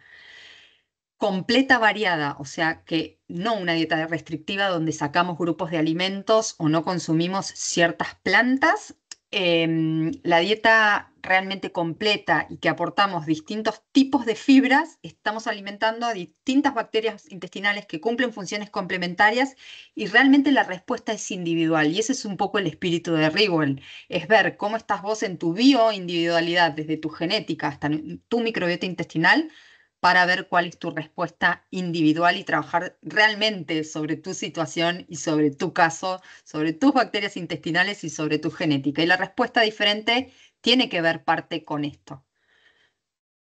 completa variada, o sea, que no una dieta restrictiva donde sacamos grupos de alimentos o no consumimos ciertas plantas, Em, la dieta realmente completa y que aportamos distintos tipos de fibras, estamos alimentando a distintas bacterias intestinales que cumplen funciones complementarias y realmente la respuesta es individual. Y ese es un poco el espíritu de Rigol, es ver cómo estás vos en tu bioindividualidad, desde tu genética hasta tu microbiota intestinal, para ver cuál es tu respuesta individual y trabajar realmente sobre tu situación y sobre tu caso, sobre tus bacterias intestinales y sobre tu genética. Y la respuesta diferente tiene que ver parte con esto.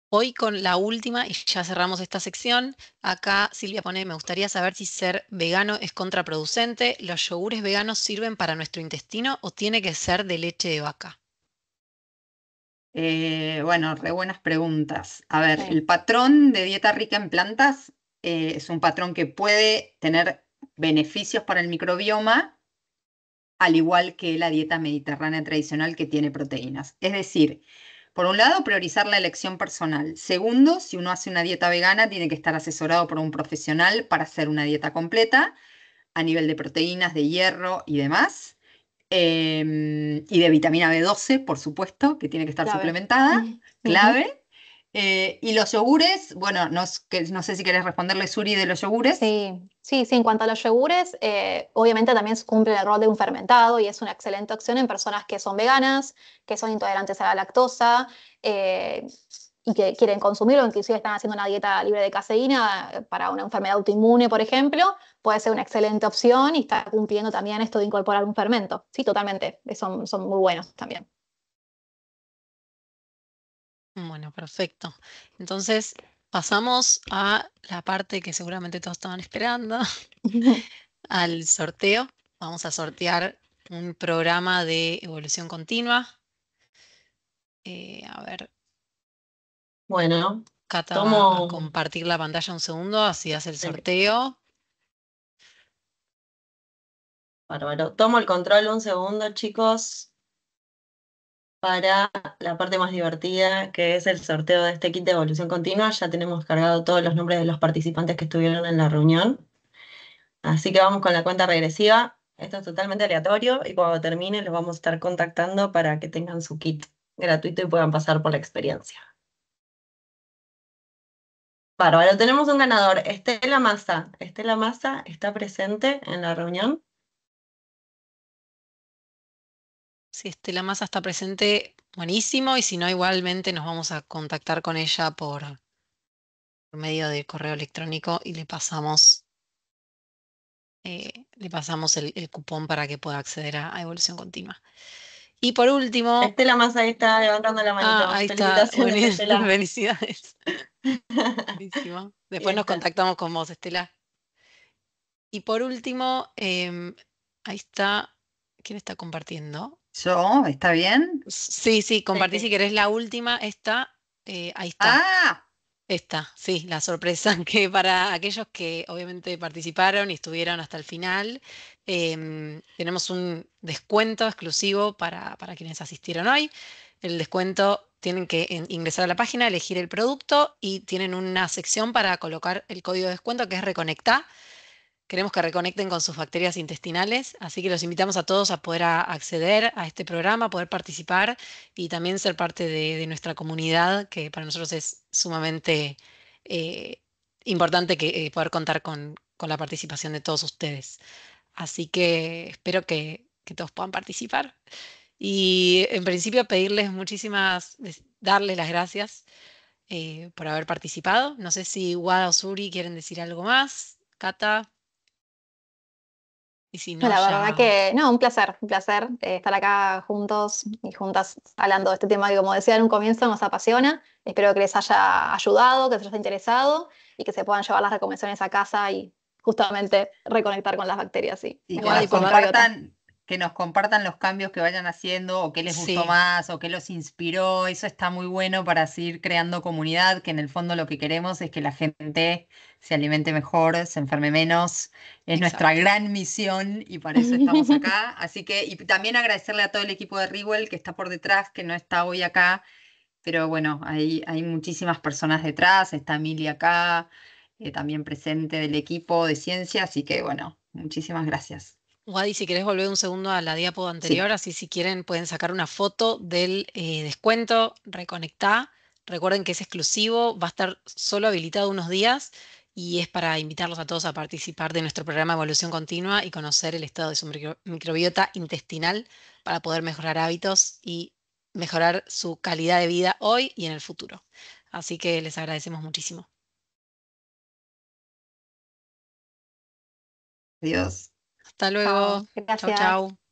Hoy con la última, y ya cerramos esta sección, acá Silvia pone, me gustaría saber si ser vegano es contraproducente, ¿los yogures veganos sirven para nuestro intestino o tiene que ser de leche de vaca? Eh, bueno, re buenas preguntas. A ver, el patrón de dieta rica en plantas eh, es un patrón que puede tener beneficios para el microbioma, al igual que la dieta mediterránea tradicional que tiene proteínas. Es decir, por un lado, priorizar la elección personal. Segundo, si uno hace una dieta vegana, tiene que estar asesorado por un profesional para hacer una dieta completa a nivel de proteínas, de hierro y demás. Em, y de vitamina B12, por supuesto, que tiene que estar suplementada, clave. Eh, y los yogures, bueno, no, sé si querés responderle, Suri, de los yogures. Sí, sí, sí, en cuanto a los yogures, eh, obviamente también cumple el rol de un fermentado y es una excelente opción en personas que son veganas, que son intolerantes a la lactosa eh, y que quieren consumir o inclusive están haciendo una dieta libre de caseína eh, para una enfermedad autoinmune, por ejemplo, puede ser una excelente opción y está cumpliendo también esto de incorporar un fermento. Sí, totalmente, son, muy buenos también. Bueno, perfecto. Entonces, pasamos a la parte que seguramente todos estaban esperando, al sorteo. Vamos a sortear un programa de evolución continua eh, bueno, Cata, tomo... compartir la pantalla un segundo, así hace el sorteo. Bárbaro. Tomo el control un segundo, chicos, para la parte más divertida, que es el sorteo de este kit de evolución continua. Ya tenemos cargado todos los nombres de los participantes que estuvieron en la reunión. Así que vamos con la cuenta regresiva. Esto es totalmente aleatorio y cuando termine los vamos a estar contactando para que tengan su kit gratuito y puedan pasar por la experiencia. Bárbara, tenemos un ganador. Estela Massa. Estela Massa está presente en la reunión. Si Estela Massa está presente, buenísimo. Y si no, igualmente nos vamos a contactar con ella por, medio de correo electrónico y le pasamos, eh, le pasamos el, cupón para que pueda acceder a evolución continua. Y por último. Estela Massa ahí está levantando la mano. Ah, ahí está. Felicidades. Buenísimo. Después nos contactamos con vos, Estela. Y por último, em, ahí está. ¿Quién está compartiendo? Yo, ¿está bien? Sí, sí, compartí si querés la última, esta. Eh, ahí está. ¡Ah! Esta, sí, la sorpresa que para aquellos que obviamente participaron y estuvieron hasta el final, Em, tenemos un descuento exclusivo para, quienes asistieron hoy. El descuento tienen que ingresar a la página, elegir el producto y tienen una sección para colocar el código de descuento que es Reconecta. Queremos que reconecten con sus bacterias intestinales, así que los invitamos a todos a poder acceder a este programa, poder participar y también ser parte de, nuestra comunidad, que para nosotros es sumamente eh, importante que, eh, poder contar con la participación de todos ustedes. Así que espero que, todos puedan participar. Y en principio pedirles muchísimas, darles las gracias eh, por haber participado. No sé si Wada o Suri quieren decir algo más. Cata. Y si no, la verdad que, no, un placer, un placer eh, estar acá juntos y juntas hablando de este tema que, como decía en un comienzo, nos apasiona. Espero que les haya ayudado, que les haya interesado y que se puedan llevar las recomendaciones a casa y justamente reconectar con las bacterias. Sí. Y que nos, compartan, los cambios que vayan haciendo o qué les gustó más o qué los inspiró. Eso está muy bueno para seguir creando comunidad, que en el fondo lo que queremos es que la gente se alimente mejor, se enferme menos. Es nuestra gran misión y para eso estamos acá. Así que, y también agradecerle a todo el equipo de Rewell que está por detrás, que no está hoy acá, pero bueno, hay, hay muchísimas personas detrás, está Emilia acá, también presente del equipo de ciencia. Así que bueno, muchísimas gracias. Wadi, si querés volver un segundo a la diapo anterior, así si quieren pueden sacar una foto del eh, descuento, reconectá. Recuerden que es exclusivo, va a estar solo habilitado unos días y es para invitarlos a todos a participar de nuestro programa Evolución Continua y conocer el estado de su microbiota intestinal para poder mejorar hábitos y mejorar su calidad de vida hoy y en el futuro. Así que les agradecemos muchísimo. Adiós. Hasta luego. Chao, chao. chau.